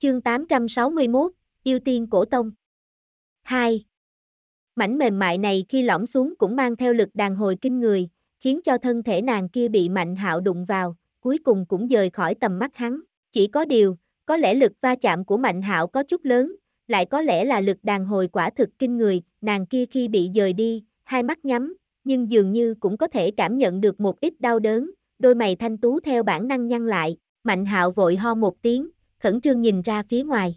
Chương 861, Yêu tiên cổ tông 2. Mảnh mềm mại này khi lõm xuống cũng mang theo lực đàn hồi kinh người, khiến cho thân thể nàng kia bị mạnh hạo đụng vào, cuối cùng cũng rời khỏi tầm mắt hắn. Chỉ có điều, có lẽ lực va chạm của mạnh hạo có chút lớn, lại có lẽ là lực đàn hồi quả thực kinh người, nàng kia khi bị dời đi, hai mắt nhắm, nhưng dường như cũng có thể cảm nhận được một ít đau đớn, đôi mày thanh tú theo bản năng nhăn lại, mạnh hạo vội ho một tiếng, khẩn trương nhìn ra phía ngoài.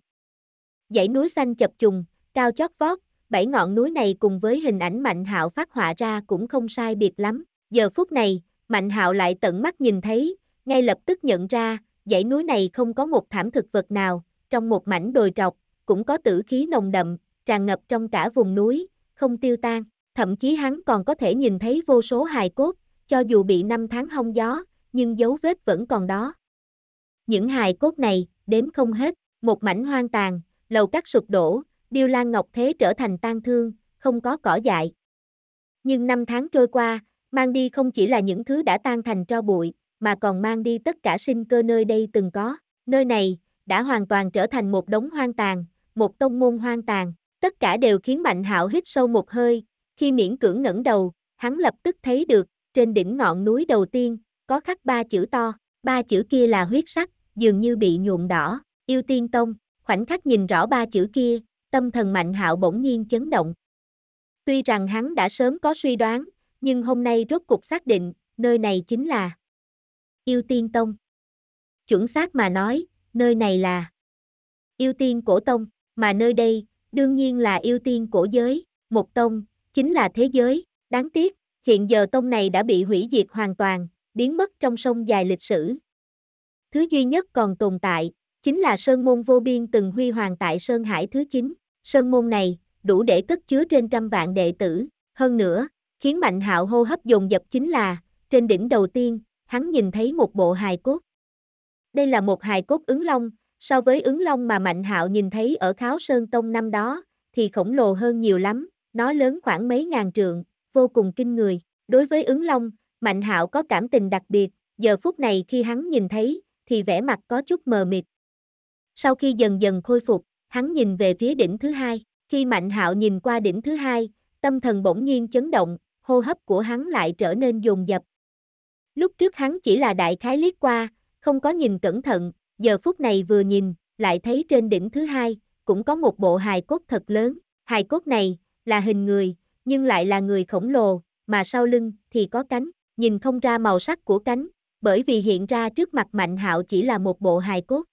Dãy núi xanh chập trùng, cao chót vót, bảy ngọn núi này cùng với hình ảnh Mạnh Hạo phát họa ra cũng không sai biệt lắm. Giờ phút này, Mạnh Hạo lại tận mắt nhìn thấy, ngay lập tức nhận ra, dãy núi này không có một thảm thực vật nào, trong một mảnh đồi trọc, cũng có tử khí nồng đậm, tràn ngập trong cả vùng núi, không tiêu tan, thậm chí hắn còn có thể nhìn thấy vô số hài cốt, cho dù bị năm tháng hong gió, nhưng dấu vết vẫn còn đó. Những hài cốt này, đếm không hết, một mảnh hoang tàn, lầu cắt sụp đổ, điêu lan ngọc thế trở thành tan thương, không có cỏ dại. Nhưng năm tháng trôi qua, mang đi không chỉ là những thứ đã tan thành tro bụi, mà còn mang đi tất cả sinh cơ nơi đây từng có. Nơi này, đã hoàn toàn trở thành một đống hoang tàn, một tông môn hoang tàn. Tất cả đều khiến Mạnh hạo hít sâu một hơi, khi miễn cưỡng ngẩng đầu, hắn lập tức thấy được, trên đỉnh ngọn núi đầu tiên, có khắc ba chữ to, ba chữ kia là huyết sắc, dường như bị nhuộm đỏ, yêu tiên tông, khoảnh khắc nhìn rõ ba chữ kia, tâm thần mạnh hạo bỗng nhiên chấn động. Tuy rằng hắn đã sớm có suy đoán, nhưng hôm nay rốt cục xác định, nơi này chính là Yêu Tiên Tông. Chuẩn xác mà nói, nơi này là Yêu Tiên Cổ Tông, mà nơi đây, đương nhiên là Yêu Tiên Cổ Giới, một tông, chính là thế giới, đáng tiếc, hiện giờ tông này đã bị hủy diệt hoàn toàn, biến mất trong sông dài lịch sử, Thứ duy nhất còn tồn tại, chính là sơn môn vô biên từng huy hoàng tại Sơn Hải thứ 9. Sơn môn này, đủ để cất chứa trên trăm vạn đệ tử. Hơn nữa, khiến Mạnh hạo hô hấp dồn dập chính là, trên đỉnh đầu tiên, hắn nhìn thấy một bộ hài cốt. Đây là một hài cốt ứng long, so với ứng long mà Mạnh hạo nhìn thấy ở Kháo Sơn Tông năm đó, thì khổng lồ hơn nhiều lắm, nó lớn khoảng mấy ngàn trượng, vô cùng kinh người. Đối với ứng long, Mạnh hạo có cảm tình đặc biệt, giờ phút này khi hắn nhìn thấy, thì vẻ mặt có chút mờ mịt. Sau khi dần dần khôi phục, hắn nhìn về phía đỉnh thứ hai, khi Mạnh Hạo nhìn qua đỉnh thứ hai, tâm thần bỗng nhiên chấn động, hô hấp của hắn lại trở nên dồn dập. Lúc trước hắn chỉ là đại khái liếc qua, không có nhìn cẩn thận, giờ phút này vừa nhìn, lại thấy trên đỉnh thứ hai, cũng có một bộ hài cốt thật lớn, hài cốt này, là hình người, nhưng lại là người khổng lồ, mà sau lưng, thì có cánh, nhìn không ra màu sắc của cánh, bởi vì hiện ra trước mặt Mạnh Hạo chỉ là một bộ hài cốt.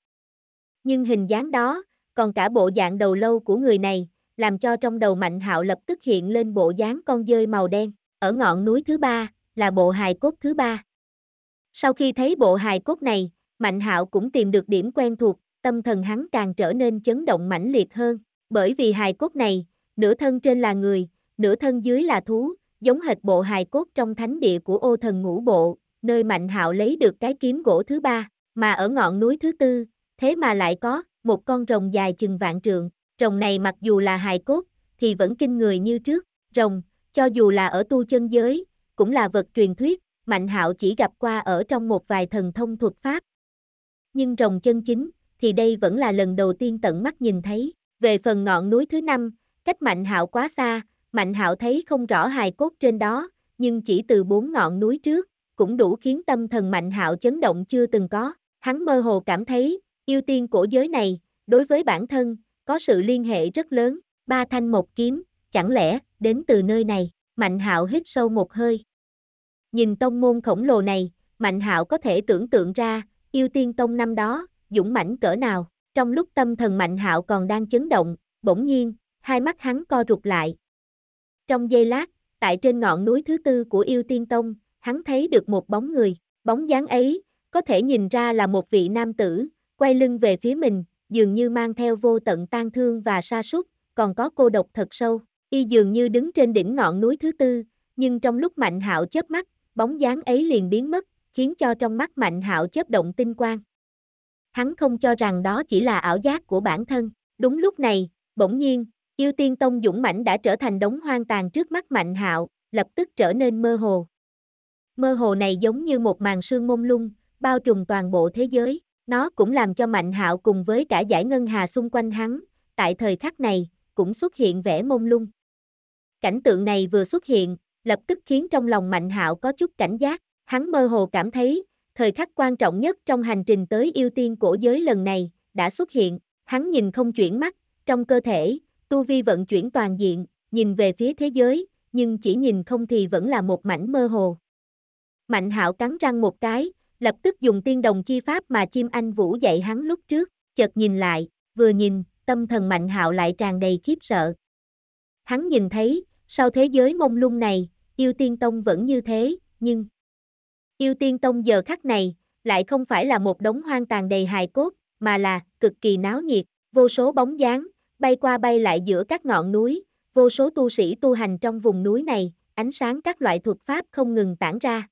Nhưng hình dáng đó, còn cả bộ dạng đầu lâu của người này, làm cho trong đầu Mạnh Hạo lập tức hiện lên bộ dáng con dơi màu đen, ở ngọn núi thứ ba, là bộ hài cốt thứ ba. Sau khi thấy bộ hài cốt này, Mạnh Hạo cũng tìm được điểm quen thuộc, tâm thần hắn càng trở nên chấn động mãnh liệt hơn, bởi vì hài cốt này, nửa thân trên là người, nửa thân dưới là thú, giống hệt bộ hài cốt trong thánh địa của ô thần ngũ bộ, nơi Mạnh Hạo lấy được cái kiếm gỗ thứ ba, mà ở ngọn núi thứ tư, thế mà lại có một con rồng dài chừng vạn trượng, rồng này mặc dù là hài cốt, thì vẫn kinh người như trước, rồng, cho dù là ở tu chân giới, cũng là vật truyền thuyết, Mạnh Hạo chỉ gặp qua ở trong một vài thần thông thuật pháp. Nhưng rồng chân chính, thì đây vẫn là lần đầu tiên tận mắt nhìn thấy. Về phần ngọn núi thứ năm, cách Mạnh Hạo quá xa, Mạnh Hạo thấy không rõ hài cốt trên đó, nhưng chỉ từ bốn ngọn núi trước, cũng đủ khiến tâm thần mạnh hạo chấn động chưa từng có. Hắn mơ hồ cảm thấy, yêu tiên của giới này, đối với bản thân, có sự liên hệ rất lớn. Ba thanh một kiếm, chẳng lẽ, đến từ nơi này, mạnh hạo hít sâu một hơi. Nhìn tông môn khổng lồ này, mạnh hạo có thể tưởng tượng ra, yêu tiên tông năm đó, dũng mãnh cỡ nào. Trong lúc tâm thần mạnh hạo còn đang chấn động, bỗng nhiên, hai mắt hắn co rụt lại. Trong giây lát, tại trên ngọn núi thứ tư của yêu tiên tông, hắn thấy được một bóng người, bóng dáng ấy, có thể nhìn ra là một vị nam tử, quay lưng về phía mình, dường như mang theo vô tận tang thương và sa sút, còn có cô độc thật sâu, y dường như đứng trên đỉnh ngọn núi thứ tư, nhưng trong lúc Mạnh Hạo chớp mắt, bóng dáng ấy liền biến mất, khiến cho trong mắt Mạnh Hạo chớp động tinh quang. Hắn không cho rằng đó chỉ là ảo giác của bản thân, đúng lúc này, bỗng nhiên, yêu tiên tông dũng mãnh đã trở thành đống hoang tàn trước mắt Mạnh Hạo, lập tức trở nên mơ hồ, Mơ hồ này giống như một màn sương mông lung, bao trùm toàn bộ thế giới. Nó cũng làm cho Mạnh Hạo cùng với cả giải ngân hà xung quanh hắn, tại thời khắc này, cũng xuất hiện vẻ mông lung. Cảnh tượng này vừa xuất hiện, lập tức khiến trong lòng Mạnh Hạo có chút cảnh giác, hắn mơ hồ cảm thấy, thời khắc quan trọng nhất trong hành trình tới ưu tiên cổ giới lần này, đã xuất hiện, hắn nhìn không chuyển mắt, trong cơ thể, tu vi vận chuyển toàn diện, nhìn về phía thế giới, nhưng chỉ nhìn không thì vẫn là một mảnh mơ hồ. Mạnh hạo cắn răng một cái, lập tức dùng tiên đồng chi pháp mà chim anh Vũ dạy hắn lúc trước, chợt nhìn lại, vừa nhìn, tâm thần mạnh hạo lại tràn đầy khiếp sợ. Hắn nhìn thấy, sau thế giới mông lung này, yêu tiên tông vẫn như thế, nhưng... Yêu tiên tông giờ khắc này, lại không phải là một đống hoang tàn đầy hài cốt, mà là cực kỳ náo nhiệt, vô số bóng dáng, bay qua bay lại giữa các ngọn núi, vô số tu sĩ tu hành trong vùng núi này, ánh sáng các loại thuật pháp không ngừng tản ra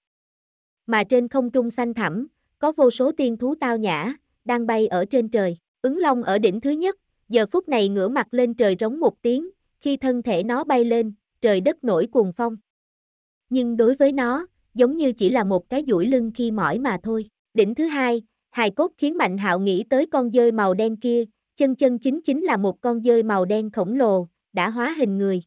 mà trên không trung xanh thẳm, có vô số tiên thú tao nhã, đang bay ở trên trời. Ứng long ở đỉnh thứ nhất, giờ phút này ngửa mặt lên trời rống một tiếng, khi thân thể nó bay lên, trời đất nổi cuồng phong. Nhưng đối với nó, giống như chỉ là một cái duỗi lưng khi mỏi mà thôi. Đỉnh thứ hai, hài cốt khiến Mạnh Hạo nghĩ tới con dơi màu đen kia, chân chân chính chính là một con dơi màu đen khổng lồ, đã hóa hình người.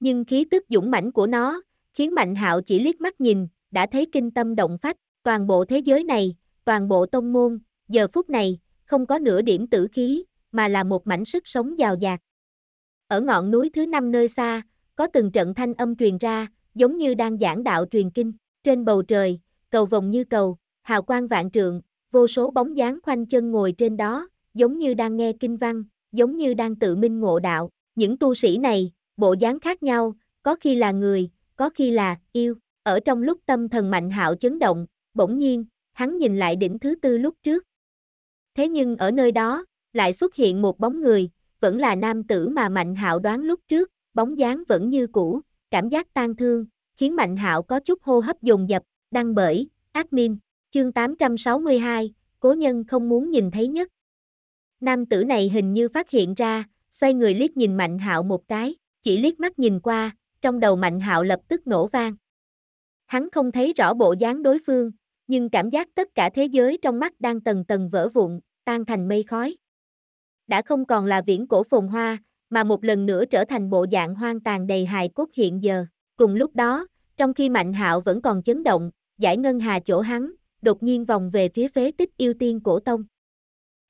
Nhưng khí tức dũng mãnh của nó, khiến Mạnh Hạo chỉ liếc mắt nhìn, đã thấy kinh tâm động phách, toàn bộ thế giới này, toàn bộ tông môn, giờ phút này, không có nửa điểm tử khí, mà là một mảnh sức sống giàu dạt. Ở ngọn núi thứ năm nơi xa, có từng trận thanh âm truyền ra, giống như đang giảng đạo truyền kinh, trên bầu trời, cầu vồng như cầu, hào quang vạn trượng, vô số bóng dáng khoanh chân ngồi trên đó, giống như đang nghe kinh văn, giống như đang tự minh ngộ đạo, những tu sĩ này, bộ dáng khác nhau, có khi là người, có khi là yêu, ở trong lúc tâm thần Mạnh Hạo chấn động, bỗng nhiên, hắn nhìn lại đỉnh thứ tư lúc trước. Thế nhưng ở nơi đó, lại xuất hiện một bóng người, vẫn là nam tử mà Mạnh Hạo đoán lúc trước, bóng dáng vẫn như cũ, cảm giác tan thương, khiến Mạnh Hạo có chút hô hấp dồn dập, đăng bởi admin, chương 862, cố nhân không muốn nhìn thấy nhất. Nam tử này hình như phát hiện ra, xoay người liếc nhìn Mạnh Hạo một cái, chỉ liếc mắt nhìn qua, trong đầu Mạnh Hạo lập tức nổ vang. Hắn không thấy rõ bộ dáng đối phương, nhưng cảm giác tất cả thế giới trong mắt đang tầng tầng vỡ vụn, tan thành mây khói. Đã không còn là viễn cổ phồn hoa, mà một lần nữa trở thành bộ dạng hoang tàn đầy hài cốt hiện giờ. Cùng lúc đó, trong khi Mạnh Hạo vẫn còn chấn động, giải ngân hà chỗ hắn, đột nhiên vòng về phía phế tích yêu tiên cổ tông.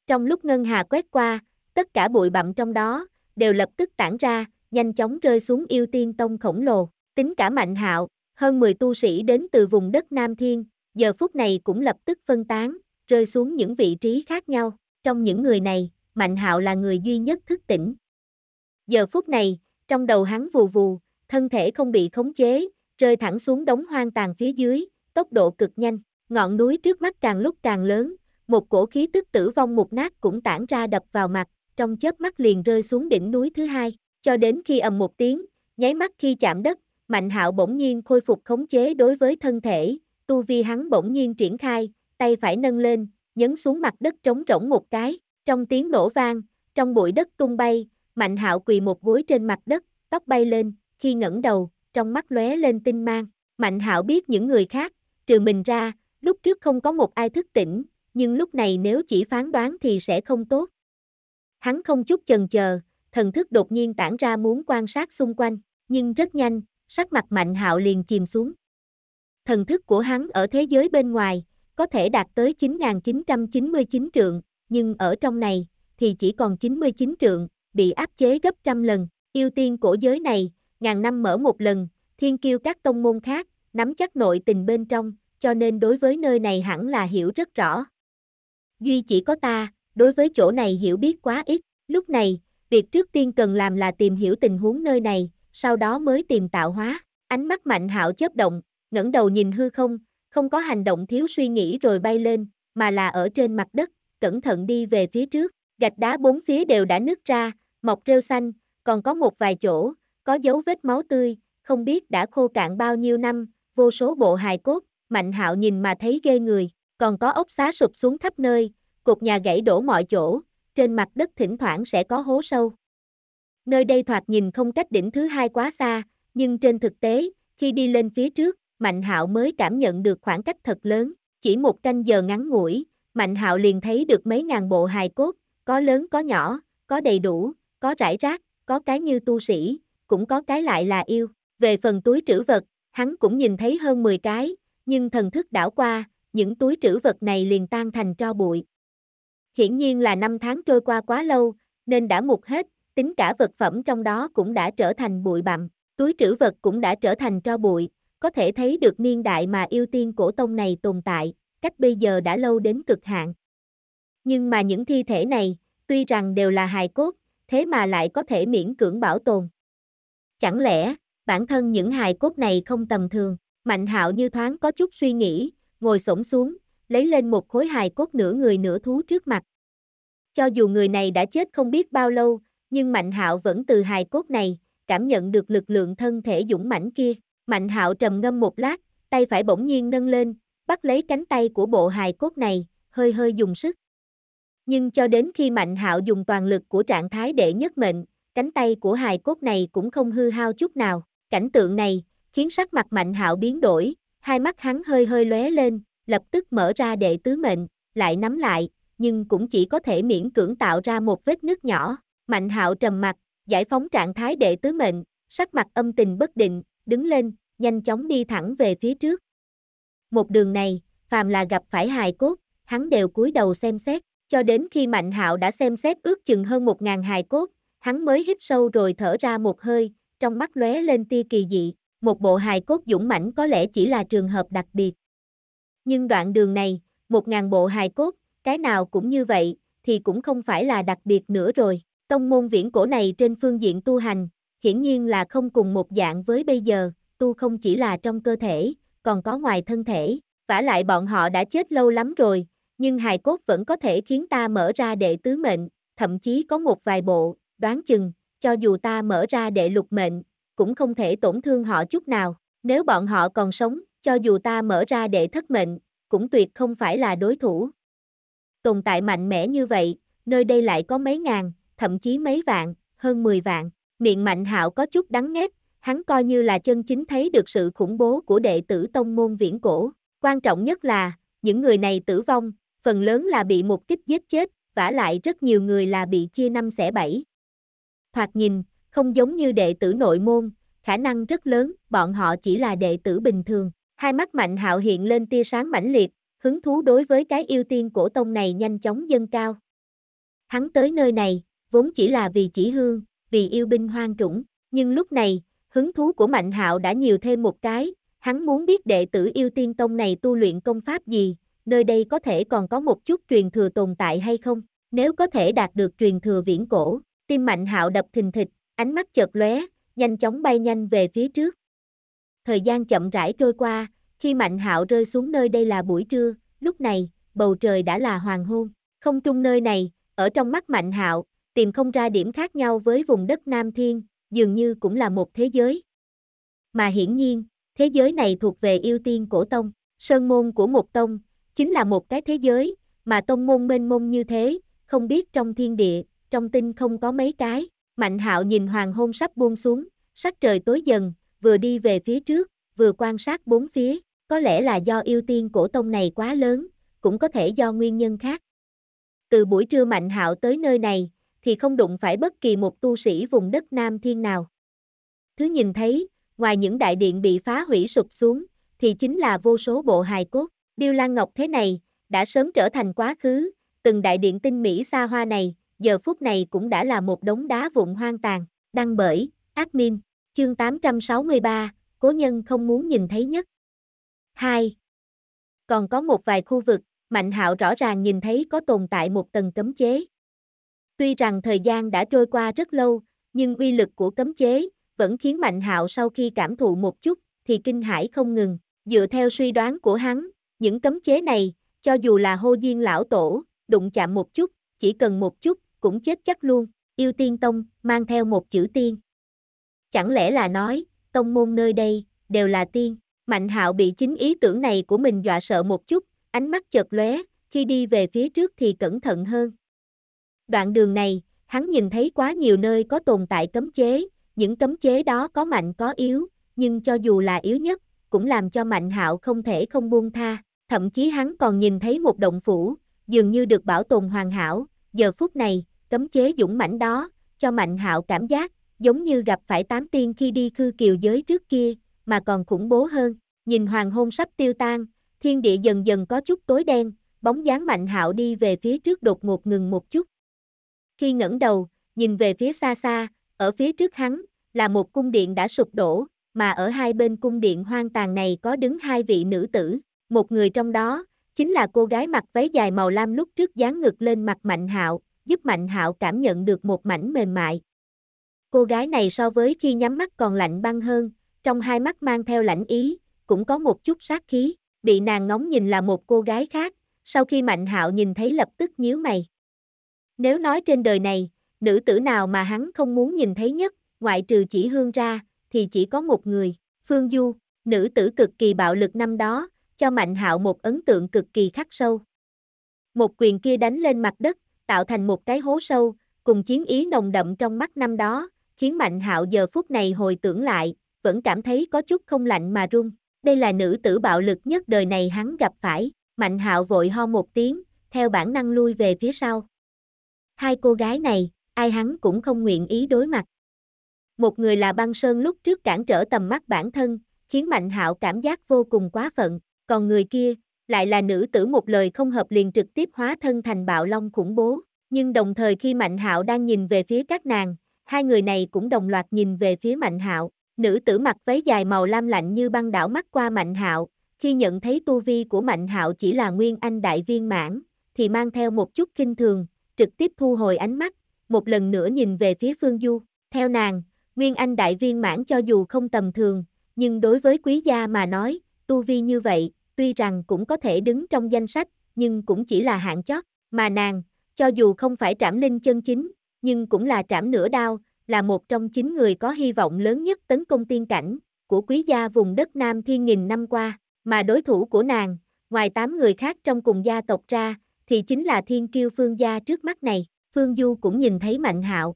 Trong lúc ngân hà quét qua, tất cả bụi bặm trong đó đều lập tức tản ra, nhanh chóng rơi xuống yêu tiên tông khổng lồ, tính cả Mạnh Hạo, hơn 10 tu sĩ đến từ vùng đất Nam Thiên, giờ phút này cũng lập tức phân tán, rơi xuống những vị trí khác nhau. Trong những người này, Mạnh Hạo là người duy nhất thức tỉnh. Giờ phút này, trong đầu hắn vù vù, thân thể không bị khống chế, rơi thẳng xuống đống hoang tàn phía dưới, tốc độ cực nhanh, ngọn núi trước mắt càng lúc càng lớn, một cổ khí tức tử vong mục nát cũng tản ra đập vào mặt, trong chớp mắt liền rơi xuống đỉnh núi thứ hai, cho đến khi ầm một tiếng, nháy mắt khi chạm đất, Mạnh hạo bỗng nhiên khôi phục khống chế đối với thân thể, tu vi hắn bỗng nhiên triển khai, tay phải nâng lên, nhấn xuống mặt đất trống rỗng một cái, trong tiếng nổ vang, trong bụi đất tung bay, Mạnh hạo quỳ một gối trên mặt đất, tóc bay lên, khi ngẩng đầu, trong mắt lóe lên tinh mang, Mạnh hạo biết những người khác, trừ mình ra, lúc trước không có một ai thức tỉnh, nhưng lúc này nếu chỉ phán đoán thì sẽ không tốt. Hắn không chút chần chờ, thần thức đột nhiên tản ra muốn quan sát xung quanh, nhưng rất nhanh, sắc mặt mạnh hạo liền chìm xuống. Thần thức của hắn ở thế giới bên ngoài, có thể đạt tới 9.999 trượng, nhưng ở trong này, thì chỉ còn 99 trượng, bị áp chế gấp trăm lần, Yêu tiên cổ giới này, ngàn năm mở một lần, thiên kiêu các tông môn khác, nắm chắc nội tình bên trong, cho nên đối với nơi này hẳn là hiểu rất rõ. Duy chỉ có ta, đối với chỗ này hiểu biết quá ít, lúc này, việc trước tiên cần làm là tìm hiểu tình huống nơi này, sau đó mới tìm tạo hóa. Ánh mắt Mạnh Hạo chớp động, ngẩng đầu nhìn hư không, không có hành động thiếu suy nghĩ rồi bay lên, mà là ở trên mặt đất, cẩn thận đi về phía trước. Gạch đá bốn phía đều đã nứt ra, mọc rêu xanh, còn có một vài chỗ, có dấu vết máu tươi, không biết đã khô cạn bao nhiêu năm, vô số bộ hài cốt, Mạnh Hạo nhìn mà thấy ghê người, còn có ốc xá sụp xuống khắp nơi, cục nhà gãy đổ mọi chỗ, trên mặt đất thỉnh thoảng sẽ có hố sâu. Nơi đây thoạt nhìn không cách đỉnh thứ hai quá xa, nhưng trên thực tế, khi đi lên phía trước, Mạnh Hạo mới cảm nhận được khoảng cách thật lớn, chỉ một canh giờ ngắn ngủi, Mạnh Hạo liền thấy được mấy ngàn bộ hài cốt, có lớn có nhỏ, có đầy đủ, có rải rác, có cái như tu sĩ, cũng có cái lại là yêu. Về phần túi trữ vật, hắn cũng nhìn thấy hơn 10 cái, nhưng thần thức đảo qua, những túi trữ vật này liền tan thành tro bụi. Hiển nhiên là năm tháng trôi qua quá lâu, nên đã mục hết, tính cả vật phẩm trong đó cũng đã trở thành bụi bặm, túi trữ vật cũng đã trở thành tro bụi, có thể thấy được niên đại mà yêu tiên cổ tông này tồn tại, cách bây giờ đã lâu đến cực hạn. Nhưng mà những thi thể này, tuy rằng đều là hài cốt, thế mà lại có thể miễn cưỡng bảo tồn. Chẳng lẽ, bản thân những hài cốt này không tầm thường, Mạnh Hạo như thoáng có chút suy nghĩ, ngồi xổm xuống, lấy lên một khối hài cốt nửa người nửa thú trước mặt. Cho dù người này đã chết không biết bao lâu, nhưng Mạnh Hạo vẫn từ hài cốt này, cảm nhận được lực lượng thân thể dũng mãnh kia. Mạnh Hạo trầm ngâm một lát, tay phải bỗng nhiên nâng lên, bắt lấy cánh tay của bộ hài cốt này, hơi hơi dùng sức. Nhưng cho đến khi Mạnh Hạo dùng toàn lực của trạng thái để nhất mệnh, cánh tay của hài cốt này cũng không hư hao chút nào. Cảnh tượng này khiến sắc mặt Mạnh Hạo biến đổi, hai mắt hắn hơi hơi lóe lên, lập tức mở ra đệ tứ mệnh, lại nắm lại, nhưng cũng chỉ có thể miễn cưỡng tạo ra một vết nứt nhỏ. Mạnh hạo trầm mặt, giải phóng trạng thái đệ tứ mệnh, sắc mặt âm tình bất định, đứng lên, nhanh chóng đi thẳng về phía trước. Một đường này, phàm là gặp phải hài cốt, hắn đều cúi đầu xem xét, cho đến khi Mạnh Hạo đã xem xét ước chừng hơn một ngàn hài cốt, hắn mới hít sâu rồi thở ra một hơi, trong mắt lóe lên tia kỳ dị, một bộ hài cốt dũng mãnh có lẽ chỉ là trường hợp đặc biệt. Nhưng đoạn đường này, một ngàn bộ hài cốt, cái nào cũng như vậy, thì cũng không phải là đặc biệt nữa rồi. Tông môn viễn cổ này trên phương diện tu hành, hiển nhiên là không cùng một dạng với bây giờ, tu không chỉ là trong cơ thể, còn có ngoài thân thể, vả lại bọn họ đã chết lâu lắm rồi, nhưng hài cốt vẫn có thể khiến ta mở ra đệ tứ mệnh, thậm chí có một vài bộ, đoán chừng, cho dù ta mở ra đệ lục mệnh, cũng không thể tổn thương họ chút nào, nếu bọn họ còn sống, cho dù ta mở ra đệ thất mệnh, cũng tuyệt không phải là đối thủ. Tồn tại mạnh mẽ như vậy, nơi đây lại có mấy ngàn, thậm chí mấy vạn, hơn 10 vạn. Miệng Mạnh Hạo có chút đắng nghét, hắn coi như là chân chính thấy được sự khủng bố của đệ tử tông môn viễn cổ. Quan trọng nhất là, những người này tử vong, phần lớn là bị một kích giết chết, vả lại rất nhiều người là bị chia năm xẻ bảy. Thoạt nhìn, không giống như đệ tử nội môn, khả năng rất lớn, bọn họ chỉ là đệ tử bình thường. Hai mắt Mạnh Hạo hiện lên tia sáng mãnh liệt, hứng thú đối với cái yêu tiên cổ tông này nhanh chóng dâng cao. Hắn tới nơi này, vốn chỉ là vì chỉ hương, vì yêu binh hoang trũng, nhưng lúc này, hứng thú của Mạnh Hạo đã nhiều thêm một cái, hắn muốn biết đệ tử yêu tiên tông này tu luyện công pháp gì, nơi đây có thể còn có một chút truyền thừa tồn tại hay không, nếu có thể đạt được truyền thừa viễn cổ, tim Mạnh Hạo đập thình thịch, ánh mắt chợt lóe, nhanh chóng bay nhanh về phía trước. Thời gian chậm rãi trôi qua, khi Mạnh Hạo rơi xuống nơi đây là buổi trưa, lúc này, bầu trời đã là hoàng hôn, không trung nơi này, ở trong mắt Mạnh Hạo, tìm không ra điểm khác nhau với vùng đất Nam Thiên, dường như cũng là một thế giới. Mà hiển nhiên, thế giới này thuộc về yêu tiên cổ tông, sơn môn của một tông, chính là một cái thế giới, mà tông môn mênh mông như thế, không biết trong thiên địa, trong tinh không có mấy cái. Mạnh hạo nhìn hoàng hôn sắp buông xuống, sắc trời tối dần, vừa đi về phía trước, vừa quan sát bốn phía, có lẽ là do yêu tiên cổ tông này quá lớn, cũng có thể do nguyên nhân khác. Từ buổi trưa Mạnh hạo tới nơi này, thì không đụng phải bất kỳ một tu sĩ vùng đất Nam Thiên nào. Thứ nhìn thấy, ngoài những đại điện bị phá hủy sụp xuống, thì chính là vô số bộ hài cốt. Điêu Lan Ngọc thế này, đã sớm trở thành quá khứ, từng đại điện tinh mỹ xa hoa này, giờ phút này cũng đã là một đống đá vụn hoang tàn, đăng bởi, ác min, chương 863, cố nhân không muốn nhìn thấy nhất. 2. Còn có một vài khu vực, Mạnh Hạo rõ ràng nhìn thấy có tồn tại một tầng cấm chế. Tuy rằng thời gian đã trôi qua rất lâu, nhưng uy lực của cấm chế vẫn khiến Mạnh Hạo sau khi cảm thụ một chút thì kinh hãi không ngừng. Dựa theo suy đoán của hắn, những cấm chế này, cho dù là hô diên lão tổ, đụng chạm một chút, chỉ cần một chút, cũng chết chắc luôn. Yêu tiên tông, mang theo một chữ tiên. Chẳng lẽ là nói, tông môn nơi đây, đều là tiên. Mạnh hạo bị chính ý tưởng này của mình dọa sợ một chút, ánh mắt chợt lóe, khi đi về phía trước thì cẩn thận hơn. Đoạn đường này, hắn nhìn thấy quá nhiều nơi có tồn tại cấm chế, những cấm chế đó có mạnh có yếu, nhưng cho dù là yếu nhất, cũng làm cho Mạnh Hạo không thể không buông tha, thậm chí hắn còn nhìn thấy một động phủ, dường như được bảo tồn hoàn hảo, giờ phút này, cấm chế dũng mãnh đó, cho Mạnh Hạo cảm giác giống như gặp phải tám tiên khi đi cư kiều giới trước kia, mà còn khủng bố hơn. Nhìn hoàng hôn sắp tiêu tan, thiên địa dần dần có chút tối đen, bóng dáng Mạnh Hạo đi về phía trước đột ngột ngừng một chút, khi ngẩng đầu, nhìn về phía xa xa, ở phía trước hắn, là một cung điện đã sụp đổ, mà ở hai bên cung điện hoang tàn này có đứng hai vị nữ tử, một người trong đó, chính là cô gái mặc váy dài màu lam lúc trước dán ngực lên mặt Mạnh Hạo, giúp Mạnh Hạo cảm nhận được một mảnh mềm mại. Cô gái này so với khi nhắm mắt còn lạnh băng hơn, trong hai mắt mang theo lạnh ý, cũng có một chút sát khí, bị nàng ngóng nhìn là một cô gái khác, sau khi Mạnh Hạo nhìn thấy lập tức nhíu mày. Nếu nói trên đời này, nữ tử nào mà hắn không muốn nhìn thấy nhất, ngoại trừ chỉ hương ra, thì chỉ có một người, Phương Du, nữ tử cực kỳ bạo lực năm đó, cho Mạnh Hạo một ấn tượng cực kỳ khắc sâu. Một quyền kia đánh lên mặt đất, tạo thành một cái hố sâu, cùng chiến ý nồng đậm trong mắt năm đó, khiến Mạnh Hạo giờ phút này hồi tưởng lại, vẫn cảm thấy có chút không lạnh mà run. Đây là nữ tử bạo lực nhất đời này hắn gặp phải, Mạnh Hạo vội ho một tiếng, theo bản năng lui về phía sau. Hai cô gái này, ai hắn cũng không nguyện ý đối mặt. Một người là băng sơn lúc trước cản trở tầm mắt bản thân, khiến Mạnh hạo cảm giác vô cùng quá phận, còn người kia, lại là nữ tử một lời không hợp liền trực tiếp hóa thân thành bạo long khủng bố. Nhưng đồng thời khi Mạnh hạo đang nhìn về phía các nàng, hai người này cũng đồng loạt nhìn về phía Mạnh hạo. Nữ tử mặc váy dài màu lam lạnh như băng đảo mắt qua Mạnh hạo, khi nhận thấy tu vi của Mạnh hạo chỉ là nguyên anh đại viên mãn, thì mang theo một chút kinh thường, trực tiếp thu hồi ánh mắt, một lần nữa nhìn về phía Phương Du. Theo nàng, Nguyên Anh đại viên mãn cho dù không tầm thường, nhưng đối với quý gia mà nói, tu vi như vậy, tuy rằng cũng có thể đứng trong danh sách, nhưng cũng chỉ là hạng chót, mà nàng, cho dù không phải trảm linh chân chính, nhưng cũng là trảm nửa đao, là một trong chín người có hy vọng lớn nhất tấn công tiên cảnh của quý gia vùng đất Nam Thiên nghìn năm qua, mà đối thủ của nàng, ngoài tám người khác trong cùng gia tộc ra, thì chính là thiên kiêu phương gia trước mắt này, phương du cũng nhìn thấy mạnh hạo.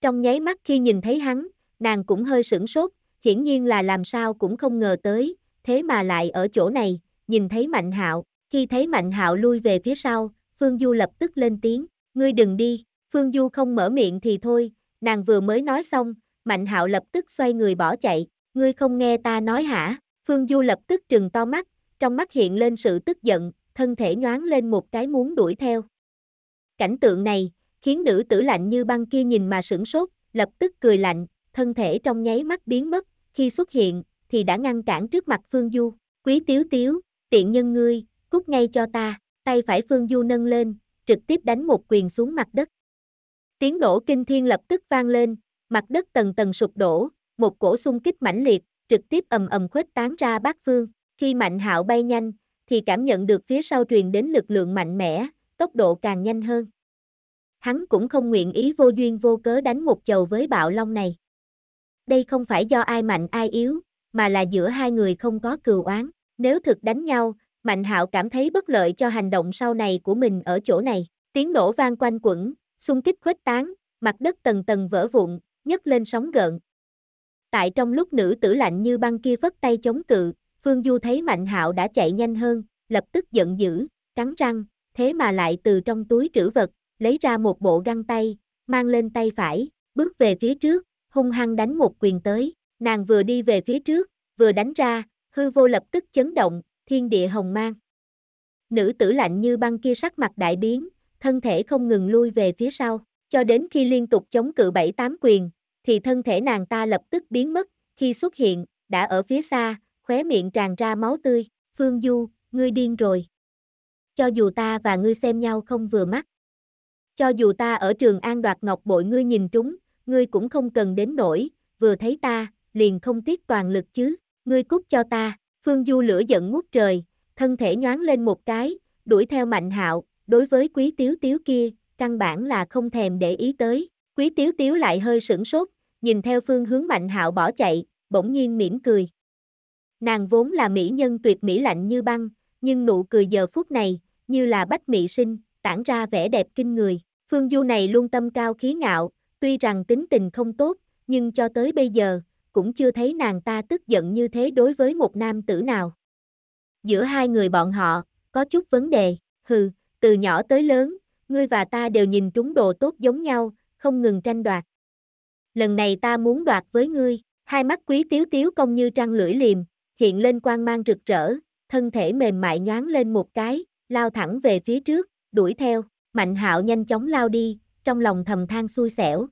Trong nháy mắt khi nhìn thấy hắn, nàng cũng hơi sửng sốt, hiển nhiên là làm sao cũng không ngờ tới, thế mà lại ở chỗ này, nhìn thấy mạnh hạo, khi thấy mạnh hạo lui về phía sau, phương du lập tức lên tiếng, ngươi đừng đi, phương du không mở miệng thì thôi, nàng vừa mới nói xong, mạnh hạo lập tức xoay người bỏ chạy, ngươi không nghe ta nói hả, phương du lập tức trừng to mắt, trong mắt hiện lên sự tức giận, thân thể nhoáng lên một cái muốn đuổi theo. Cảnh tượng này, khiến nữ tử lạnh như băng kia nhìn mà sửng sốt, lập tức cười lạnh, thân thể trong nháy mắt biến mất, khi xuất hiện, thì đã ngăn cản trước mặt Phương Du. Quý tiếu tiếu, tiện nhân ngươi, cút ngay cho ta, tay phải Phương Du nâng lên, trực tiếp đánh một quyền xuống mặt đất. Tiếng nổ kinh thiên lập tức vang lên, mặt đất tầng tầng sụp đổ, một cổ xung kích mãnh liệt, trực tiếp ầm ầm khuếch tán ra bát phương. Khi Mạnh Hạo bay nhanh, thì cảm nhận được phía sau truyền đến lực lượng mạnh mẽ, tốc độ càng nhanh hơn. Hắn cũng không nguyện ý vô duyên vô cớ đánh một chầu với bạo long này. Đây không phải do ai mạnh ai yếu, mà là giữa hai người không có cừu oán. Nếu thực đánh nhau, Mạnh Hạo cảm thấy bất lợi cho hành động sau này của mình ở chỗ này. Tiếng nổ vang quanh quẩn, xung kích khuếch tán, mặt đất tầng tầng vỡ vụn, nhấc lên sóng gợn. Tại trong lúc nữ tử lạnh như băng kia vất tay chống cự, Phương Du thấy Mạnh Hạo đã chạy nhanh hơn, lập tức giận dữ, cắn răng, thế mà lại từ trong túi trữ vật, lấy ra một bộ găng tay, mang lên tay phải, bước về phía trước, hung hăng đánh một quyền tới, nàng vừa đi về phía trước, vừa đánh ra, hư vô lập tức chấn động, thiên địa hồng mang. Nữ tử lạnh như băng kia sắc mặt đại biến, thân thể không ngừng lui về phía sau, cho đến khi liên tục chống cự bảy tám quyền, thì thân thể nàng ta lập tức biến mất, khi xuất hiện, đã ở phía xa, khóe miệng tràn ra máu tươi, Phương Du, ngươi điên rồi. Cho dù ta và ngươi xem nhau không vừa mắt. Cho dù ta ở trường An đoạt ngọc bội ngươi nhìn trúng, ngươi cũng không cần đến nổi, vừa thấy ta, liền không tiếc toàn lực chứ, ngươi cút cho ta, Phương Du lửa giận ngút trời, thân thể nhoáng lên một cái, đuổi theo Mạnh Hạo, đối với Quý Tiếu Tiếu kia, căn bản là không thèm để ý tới, Quý Tiếu Tiếu lại hơi sửng sốt, nhìn theo phương hướng Mạnh Hạo bỏ chạy, bỗng nhiên mỉm cười. Nàng vốn là mỹ nhân tuyệt mỹ lạnh như băng, nhưng nụ cười giờ phút này, như là bách mỹ sinh, tản ra vẻ đẹp kinh người. Phương Du này luôn tâm cao khí ngạo, tuy rằng tính tình không tốt, nhưng cho tới bây giờ, cũng chưa thấy nàng ta tức giận như thế đối với một nam tử nào. Giữa hai người bọn họ, có chút vấn đề, hừ, từ nhỏ tới lớn, ngươi và ta đều nhìn trúng đồ tốt giống nhau, không ngừng tranh đoạt. Lần này ta muốn đoạt với ngươi, hai mắt quý tiếu tiếu công như trăng lưỡi liềm, hiện lên quang mang rực rỡ, thân thể mềm mại nhoáng lên một cái, lao thẳng về phía trước, đuổi theo, Mạnh Hạo nhanh chóng lao đi, trong lòng thầm than xui xẻo.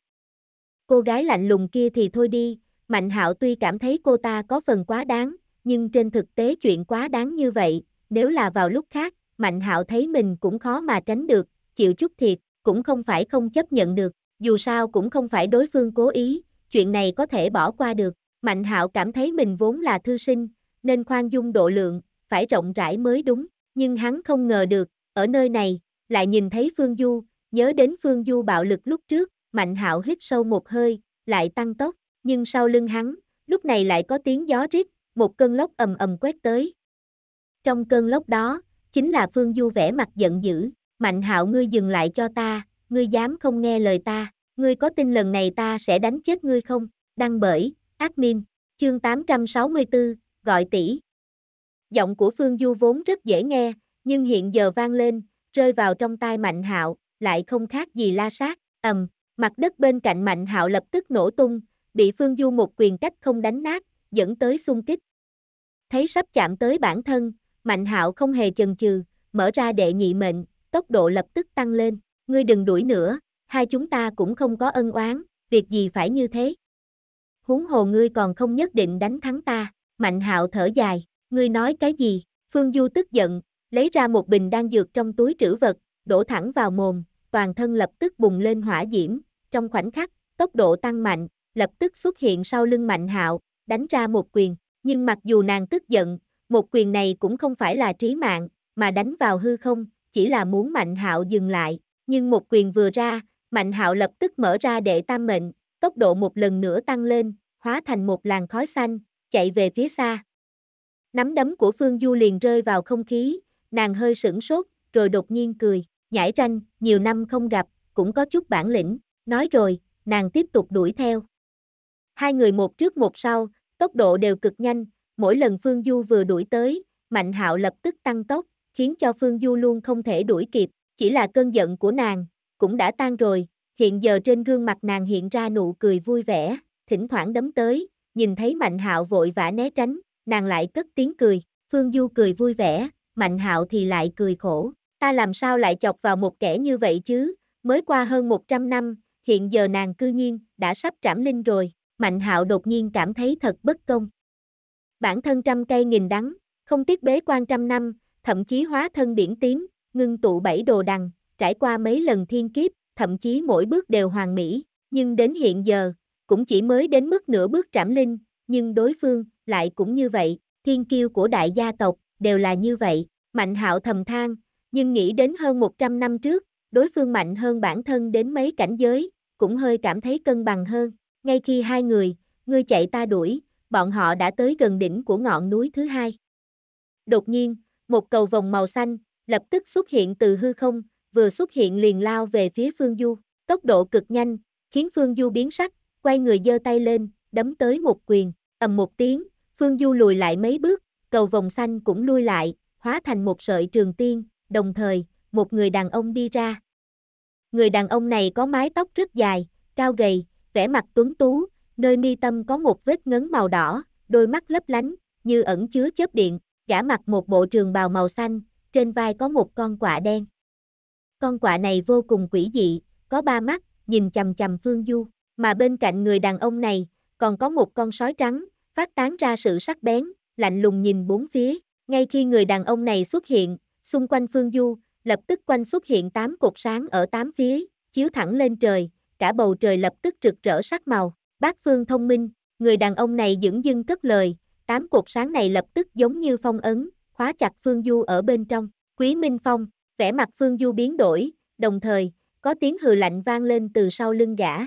Cô gái lạnh lùng kia thì thôi đi, Mạnh Hạo tuy cảm thấy cô ta có phần quá đáng, nhưng trên thực tế chuyện quá đáng như vậy, nếu là vào lúc khác, Mạnh Hạo thấy mình cũng khó mà tránh được, chịu chút thiệt, cũng không phải không chấp nhận được, dù sao cũng không phải đối phương cố ý, chuyện này có thể bỏ qua được. Mạnh Hạo cảm thấy mình vốn là thư sinh, nên khoan dung độ lượng, phải rộng rãi mới đúng, nhưng hắn không ngờ được, ở nơi này, lại nhìn thấy Phương Du, nhớ đến Phương Du bạo lực lúc trước, Mạnh Hạo hít sâu một hơi, lại tăng tốc, nhưng sau lưng hắn, lúc này lại có tiếng gió rít, một cơn lốc ầm ầm quét tới. Trong cơn lốc đó, chính là Phương Du vẻ mặt giận dữ, Mạnh Hạo ngươi dừng lại cho ta, ngươi dám không nghe lời ta, ngươi có tin lần này ta sẽ đánh chết ngươi không? Đăng bởi, admin, chương 864, gọi tỷ. Giọng của Phương Du vốn rất dễ nghe, nhưng hiện giờ vang lên, rơi vào trong tai Mạnh Hạo, lại không khác gì la sát, ầm, mặt đất bên cạnh Mạnh Hạo lập tức nổ tung, bị Phương Du một quyền cách không đánh nát, dẫn tới xung kích. Thấy sắp chạm tới bản thân, Mạnh Hạo không hề chần chừ, mở ra đệ nhị mệnh, tốc độ lập tức tăng lên, ngươi đừng đuổi nữa, hai chúng ta cũng không có ân oán, việc gì phải như thế. Huống hồ ngươi còn không nhất định đánh thắng ta. Mạnh hạo thở dài, ngươi nói cái gì? Phương Du tức giận, lấy ra một bình đan dược trong túi trữ vật, đổ thẳng vào mồm, toàn thân lập tức bùng lên hỏa diễm, trong khoảnh khắc, tốc độ tăng mạnh, lập tức xuất hiện sau lưng Mạnh Hạo, đánh ra một quyền, nhưng mặc dù nàng tức giận, một quyền này cũng không phải là trí mạng, mà đánh vào hư không, chỉ là muốn Mạnh Hạo dừng lại, nhưng một quyền vừa ra, Mạnh Hạo lập tức mở ra đệ tam mệnh, tốc độ một lần nữa tăng lên, hóa thành một làn khói xanh, chạy về phía xa. Nắm đấm của Phương Du liền rơi vào không khí, nàng hơi sửng sốt, rồi đột nhiên cười, nhảy ranh, nhiều năm không gặp, cũng có chút bản lĩnh, nói rồi, nàng tiếp tục đuổi theo. Hai người một trước một sau, tốc độ đều cực nhanh, mỗi lần Phương Du vừa đuổi tới, Mạnh Hạo lập tức tăng tốc, khiến cho Phương Du luôn không thể đuổi kịp, chỉ là cơn giận của nàng, cũng đã tan rồi, hiện giờ trên gương mặt nàng hiện ra nụ cười vui vẻ, thỉnh thoảng đấm tới, nhìn thấy Mạnh Hạo vội vã né tránh, nàng lại cất tiếng cười, Phương Du cười vui vẻ, Mạnh Hạo thì lại cười khổ, ta làm sao lại chọc vào một kẻ như vậy chứ, mới qua hơn 100 năm, hiện giờ nàng cư nhiên đã sắp trảm linh rồi, Mạnh Hạo đột nhiên cảm thấy thật bất công. Bản thân trăm cây nghìn đắng, không tiếc bế quan trăm năm, thậm chí hóa thân biển tím, ngưng tụ bảy đồ đằng, trải qua mấy lần thiên kiếp, thậm chí mỗi bước đều hoàn mỹ, nhưng đến hiện giờ, cũng chỉ mới đến mức nửa bước trảm linh, nhưng đối phương lại cũng như vậy, thiên kiêu của đại gia tộc đều là như vậy, Mạnh Hạo thầm than, nhưng nghĩ đến hơn 100 năm trước, đối phương mạnh hơn bản thân đến mấy cảnh giới, cũng hơi cảm thấy cân bằng hơn. Ngay khi hai người, ngươi chạy ta đuổi, bọn họ đã tới gần đỉnh của ngọn núi thứ hai. Đột nhiên, một cầu vòng màu xanh, lập tức xuất hiện từ hư không, vừa xuất hiện liền lao về phía Phương Du, tốc độ cực nhanh, khiến Phương Du biến sắc, quay người giơ tay lên, đấm tới một quyền, ầm một tiếng, Phương Du lùi lại mấy bước, cầu vòng xanh cũng lui lại, hóa thành một sợi trường tiên, đồng thời, một người đàn ông đi ra. Người đàn ông này có mái tóc rất dài, cao gầy, vẻ mặt tuấn tú, nơi mi tâm có một vết ngấn màu đỏ, đôi mắt lấp lánh, như ẩn chứa chớp điện, gã mặc một bộ trường bào màu xanh, trên vai có một con quạ đen. Con quạ này vô cùng quỷ dị, có ba mắt, nhìn chầm chầm Phương Du mà bên cạnh người đàn ông này, còn có một con sói trắng, phát tán ra sự sắc bén, lạnh lùng nhìn bốn phía. Ngay khi người đàn ông này xuất hiện, xung quanh Phương Du, lập tức quanh xuất hiện tám cột sáng ở tám phía, chiếu thẳng lên trời, cả bầu trời lập tức rực rỡ sắc màu. Bác Phương thông minh, người đàn ông này dững dưng cất lời, tám cột sáng này lập tức giống như phong ấn, khóa chặt Phương Du ở bên trong. Quý Minh Phong, vẻ mặt Phương Du biến đổi, đồng thời, có tiếng hừ lạnh vang lên từ sau lưng gã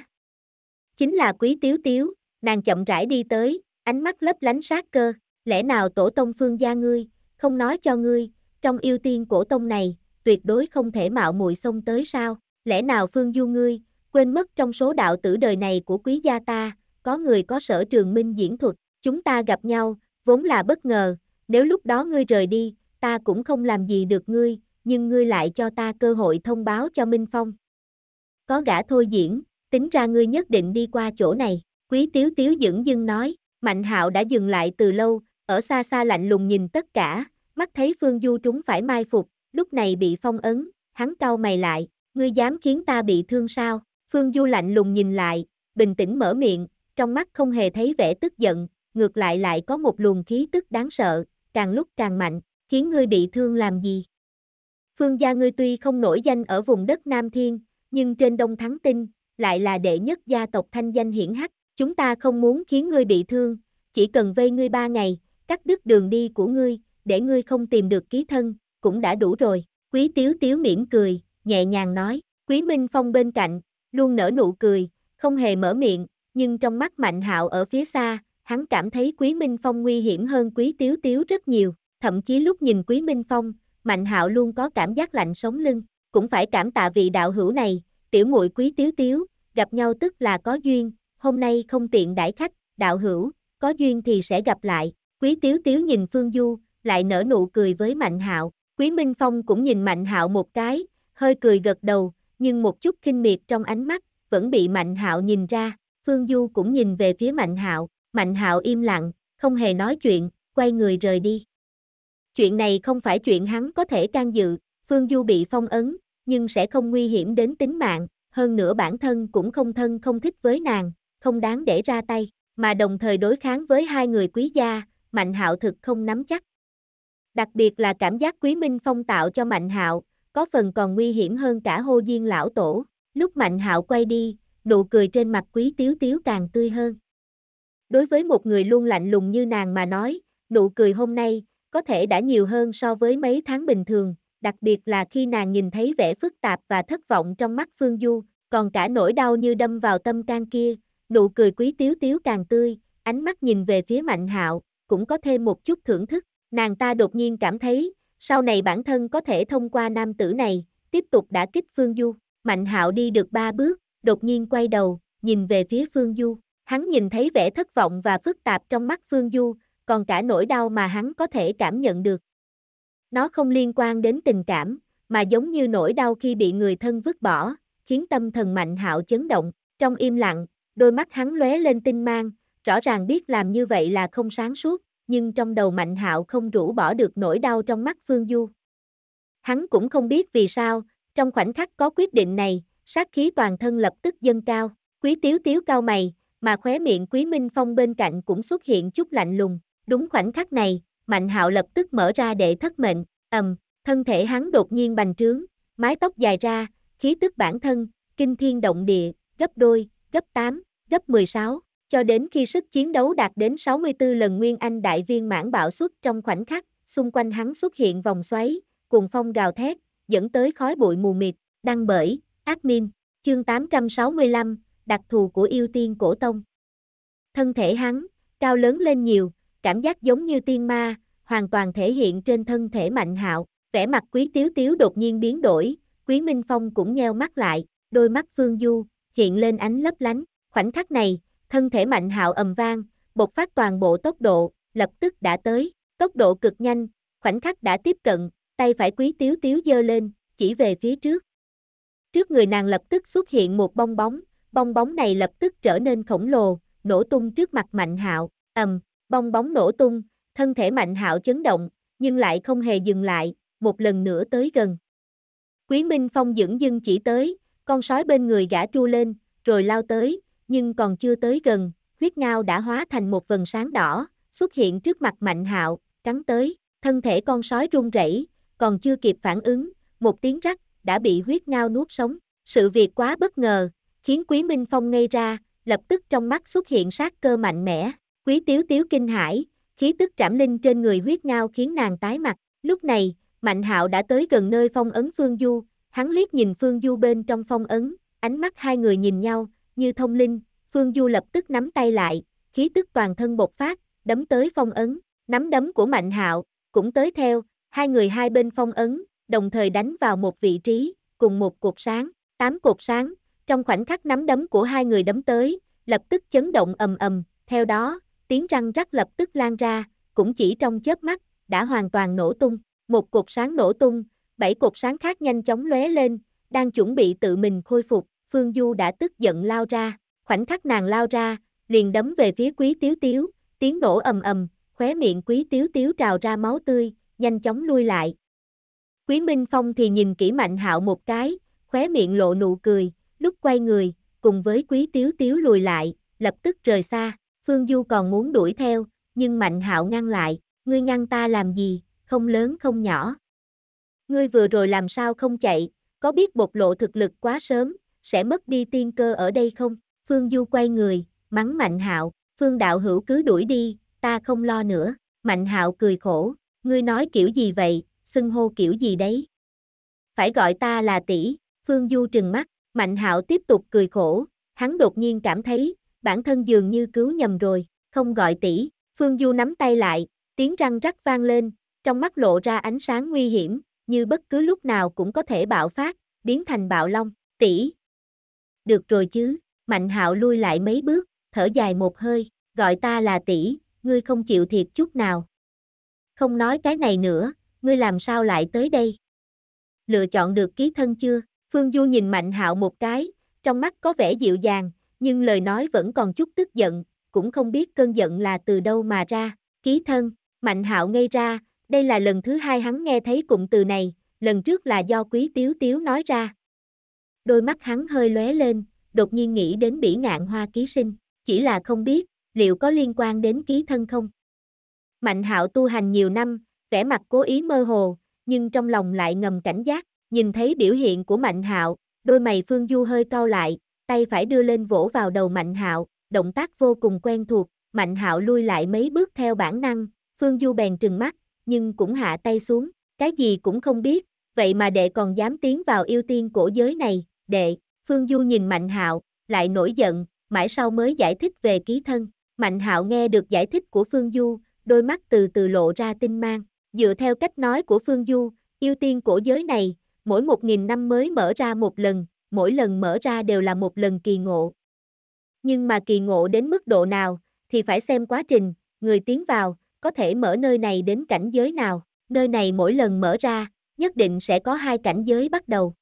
chính là quý tiếu tiếu, nàng chậm rãi đi tới, ánh mắt lấp lánh sát cơ, lẽ nào tổ tông phương gia ngươi, không nói cho ngươi, trong yêu tiên cổ tông này, tuyệt đối không thể mạo muội xông tới sao, lẽ nào phương du ngươi, quên mất trong số đạo tử đời này của quý gia ta, có người có sở trường minh diễn thuật, chúng ta gặp nhau, vốn là bất ngờ, nếu lúc đó ngươi rời đi, ta cũng không làm gì được ngươi, nhưng ngươi lại cho ta cơ hội thông báo cho Minh Phong. Có gã thôi diễn, tính ra ngươi nhất định đi qua chỗ này, quý tiếu tiếu dưỡng dưng nói, mạnh hạo đã dừng lại từ lâu, ở xa xa lạnh lùng nhìn tất cả, mắt thấy phương du trúng phải mai phục, lúc này bị phong ấn, hắn cau mày lại, ngươi dám khiến ta bị thương sao, phương du lạnh lùng nhìn lại, bình tĩnh mở miệng, trong mắt không hề thấy vẻ tức giận, ngược lại lại có một luồng khí tức đáng sợ, càng lúc càng mạnh, khiến ngươi bị thương làm gì. Phương gia ngươi tuy không nổi danh ở vùng đất Nam Thiên, nhưng trên Đông Thắng Tinh, lại là đệ nhất gia tộc thanh danh hiển hách, chúng ta không muốn khiến ngươi bị thương, chỉ cần vây ngươi ba ngày, cắt đứt đường đi của ngươi, để ngươi không tìm được ký thân, cũng đã đủ rồi. Quý Tiếu Tiếu mỉm cười, nhẹ nhàng nói, Quý Minh Phong bên cạnh, luôn nở nụ cười, không hề mở miệng, nhưng trong mắt Mạnh Hạo ở phía xa, hắn cảm thấy Quý Minh Phong nguy hiểm hơn Quý Tiếu Tiếu rất nhiều, thậm chí lúc nhìn Quý Minh Phong, Mạnh Hạo luôn có cảm giác lạnh sống lưng, cũng phải cảm tạ vị đạo hữu này, tiểu muội quý tiếu tiếu, gặp nhau tức là có duyên, hôm nay không tiện đãi khách, đạo hữu, có duyên thì sẽ gặp lại. Quý tiếu tiếu nhìn Phương Du, lại nở nụ cười với Mạnh Hạo. Quý Minh Phong cũng nhìn Mạnh Hạo một cái, hơi cười gật đầu, nhưng một chút kinh miệt trong ánh mắt vẫn bị Mạnh Hạo nhìn ra. Phương Du cũng nhìn về phía Mạnh Hạo, Mạnh Hạo im lặng, không hề nói chuyện, quay người rời đi. Chuyện này không phải chuyện hắn có thể can dự, Phương Du bị phong ấn, nhưng sẽ không nguy hiểm đến tính mạng, hơn nữa bản thân cũng không thân không thích với nàng, không đáng để ra tay, mà đồng thời đối kháng với hai người quý gia, Mạnh Hạo thực không nắm chắc. Đặc biệt là cảm giác Quý Minh Phong tạo cho Mạnh Hạo, có phần còn nguy hiểm hơn cả hô diên lão tổ. Lúc Mạnh Hạo quay đi, nụ cười trên mặt Quý Tiếu Tiếu càng tươi hơn. Đối với một người luôn lạnh lùng như nàng mà nói, nụ cười hôm nay có thể đã nhiều hơn so với mấy tháng bình thường, đặc biệt là khi nàng nhìn thấy vẻ phức tạp và thất vọng trong mắt Phương Du, còn cả nỗi đau như đâm vào tâm can kia, nụ cười quý tiếu tiếu càng tươi, ánh mắt nhìn về phía Mạnh Hạo, cũng có thêm một chút thưởng thức, nàng ta đột nhiên cảm thấy, sau này bản thân có thể thông qua nam tử này, tiếp tục đã kích Phương Du. Mạnh Hạo đi được ba bước, đột nhiên quay đầu, nhìn về phía Phương Du, hắn nhìn thấy vẻ thất vọng và phức tạp trong mắt Phương Du, còn cả nỗi đau mà hắn có thể cảm nhận được, nó không liên quan đến tình cảm, mà giống như nỗi đau khi bị người thân vứt bỏ, khiến tâm thần Mạnh Hạo chấn động, trong im lặng, đôi mắt hắn lóe lên tinh mang, rõ ràng biết làm như vậy là không sáng suốt, nhưng trong đầu Mạnh Hạo không rũ bỏ được nỗi đau trong mắt Phương Du. Hắn cũng không biết vì sao, trong khoảnh khắc có quyết định này, sát khí toàn thân lập tức dâng cao, quý tiếu tiếu cao mày, mà khóe miệng quý minh phong bên cạnh cũng xuất hiện chút lạnh lùng. Đúng khoảnh khắc này, Mạnh Hạo lập tức mở ra để thất mệnh, ầm, thân thể hắn đột nhiên bành trướng, mái tóc dài ra, khí tức bản thân, kinh thiên động địa, gấp đôi, gấp 8, gấp 16, cho đến khi sức chiến đấu đạt đến 64 lần nguyên anh đại viên mãn bạo xuất trong khoảnh khắc, xung quanh hắn xuất hiện vòng xoáy, cùng phong gào thét, dẫn tới khói bụi mù mịt, đăng bởi, admin, chương 865, đặc thù của yêu tiên cổ tông. Thân thể hắn, cao lớn lên nhiều, cảm giác giống như tiên ma, hoàn toàn thể hiện trên thân thể mạnh hạo, vẻ mặt quý tiếu tiếu đột nhiên biến đổi, quý Minh Phong cũng nheo mắt lại, đôi mắt phương du, hiện lên ánh lấp lánh, khoảnh khắc này, thân thể mạnh hạo ầm vang, bộc phát toàn bộ tốc độ, lập tức đã tới, tốc độ cực nhanh, khoảnh khắc đã tiếp cận, tay phải quý tiếu tiếu giơ lên, chỉ về phía trước. Trước người nàng lập tức xuất hiện một bong bóng, bong bóng này lập tức trở nên khổng lồ, nổ tung trước mặt mạnh hạo, ầm, bong bóng nổ tung, thân thể mạnh hạo chấn động, nhưng lại không hề dừng lại, một lần nữa tới gần. Quý Minh Phong dững dưng chỉ tới, con sói bên người gã tru lên, rồi lao tới, nhưng còn chưa tới gần, huyết ngao đã hóa thành một vần sáng đỏ, xuất hiện trước mặt mạnh hạo, cắn tới, thân thể con sói run rẩy, còn chưa kịp phản ứng, một tiếng rắc, đã bị huyết ngao nuốt sống. Sự việc quá bất ngờ, khiến Quý Minh Phong ngây ra, lập tức trong mắt xuất hiện sát cơ mạnh mẽ. Quý tiếu tiếu kinh hãi, khí tức trảm linh trên người huyết ngao khiến nàng tái mặt. Lúc này, Mạnh hạo đã tới gần nơi phong ấn Phương Du, hắn liếc nhìn Phương Du bên trong phong ấn, ánh mắt hai người nhìn nhau, như thông linh, Phương Du lập tức nắm tay lại, khí tức toàn thân bộc phát, đấm tới phong ấn, nắm đấm của Mạnh hạo, cũng tới theo, hai người hai bên phong ấn, đồng thời đánh vào một vị trí, cùng một cột sáng, tám cột sáng, trong khoảnh khắc nắm đấm của hai người đấm tới, lập tức chấn động ầm ầm, theo đó, tiếng răng rắc lập tức lan ra, cũng chỉ trong chớp mắt, đã hoàn toàn nổ tung, một cột sáng nổ tung, bảy cột sáng khác nhanh chóng lóe lên, đang chuẩn bị tự mình khôi phục, Phương Du đã tức giận lao ra, khoảnh khắc nàng lao ra, liền đấm về phía Quý Tiếu Tiếu, tiếng nổ ầm ầm, khóe miệng Quý Tiếu Tiếu trào ra máu tươi, nhanh chóng lui lại. Quý Minh Phong thì nhìn kỹ Mạnh Hạo một cái, khóe miệng lộ nụ cười, lúc quay người, cùng với Quý Tiếu Tiếu lùi lại, lập tức rời xa. Phương Du còn muốn đuổi theo, nhưng Mạnh Hạo ngăn lại, ngươi ngăn ta làm gì, không lớn không nhỏ. Ngươi vừa rồi làm sao không chạy, có biết bộc lộ thực lực quá sớm, sẽ mất đi tiên cơ ở đây không? Phương Du quay người, mắng Mạnh Hạo, Phương đạo hữu cứ đuổi đi, ta không lo nữa. Mạnh Hạo cười khổ, ngươi nói kiểu gì vậy, xưng hô kiểu gì đấy? Phải gọi ta là tỷ, Phương Du trừng mắt, Mạnh Hạo tiếp tục cười khổ, hắn đột nhiên cảm thấy, bản thân dường như cứu nhầm rồi, không gọi tỷ, Phương Du nắm tay lại, tiếng răng rắc vang lên, trong mắt lộ ra ánh sáng nguy hiểm, như bất cứ lúc nào cũng có thể bạo phát, biến thành bạo long, tỷ. Được rồi chứ, Mạnh Hạo lui lại mấy bước, thở dài một hơi, gọi ta là tỷ, ngươi không chịu thiệt chút nào. Không nói cái này nữa, ngươi làm sao lại tới đây? Lựa chọn được ký thân chưa? Phương Du nhìn Mạnh Hạo một cái, trong mắt có vẻ dịu dàng, nhưng lời nói vẫn còn chút tức giận, cũng không biết cơn giận là từ đâu mà ra. Ký thân, Mạnh Hạo ngây ra, đây là lần thứ hai hắn nghe thấy cụm từ này, lần trước là do Quý Tiếu Tiếu nói ra. Đôi mắt hắn hơi lóe lên, đột nhiên nghĩ đến bỉ ngạn hoa ký sinh, chỉ là không biết, liệu có liên quan đến ký thân không? Mạnh Hạo tu hành nhiều năm, vẻ mặt cố ý mơ hồ, nhưng trong lòng lại ngầm cảnh giác, nhìn thấy biểu hiện của Mạnh Hạo, đôi mày Phương Du hơi cau lại, tay phải đưa lên vỗ vào đầu Mạnh Hạo, động tác vô cùng quen thuộc, Mạnh Hạo lui lại mấy bước theo bản năng, Phương Du bèn trừng mắt, nhưng cũng hạ tay xuống, cái gì cũng không biết, vậy mà đệ còn dám tiến vào yêu tiên cổ giới này, đệ, Phương Du nhìn Mạnh Hạo, lại nổi giận, mãi sau mới giải thích về ký thân, Mạnh Hạo nghe được giải thích của Phương Du, đôi mắt từ từ lộ ra tinh mang, dựa theo cách nói của Phương Du, yêu tiên cổ giới này, mỗi một nghìn năm mới mở ra một lần, mỗi lần mở ra đều là một lần kỳ ngộ. Nhưng mà kỳ ngộ đến mức độ nào, thì phải xem quá trình, người tiến vào, có thể mở nơi này đến cảnh giới nào, nơi này mỗi lần mở ra, nhất định sẽ có hai cảnh giới bắt đầu.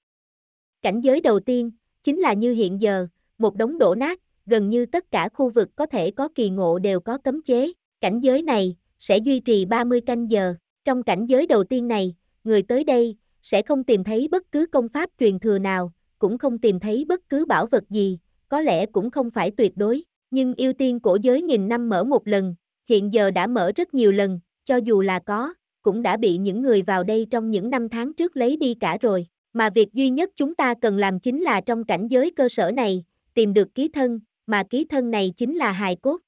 Cảnh giới đầu tiên, chính là như hiện giờ, một đống đổ nát, gần như tất cả khu vực có thể có kỳ ngộ đều có cấm chế, cảnh giới này, sẽ duy trì 30 canh giờ, trong cảnh giới đầu tiên này, người tới đây, sẽ không tìm thấy bất cứ công pháp truyền thừa nào, cũng không tìm thấy bất cứ bảo vật gì, có lẽ cũng không phải tuyệt đối, nhưng yêu tiên cổ giới nghìn năm mở một lần, hiện giờ đã mở rất nhiều lần, cho dù là có, cũng đã bị những người vào đây trong những năm tháng trước lấy đi cả rồi. Mà việc duy nhất chúng ta cần làm chính là trong cảnh giới cơ sở này, tìm được ký thân, mà ký thân này chính là hài cốt.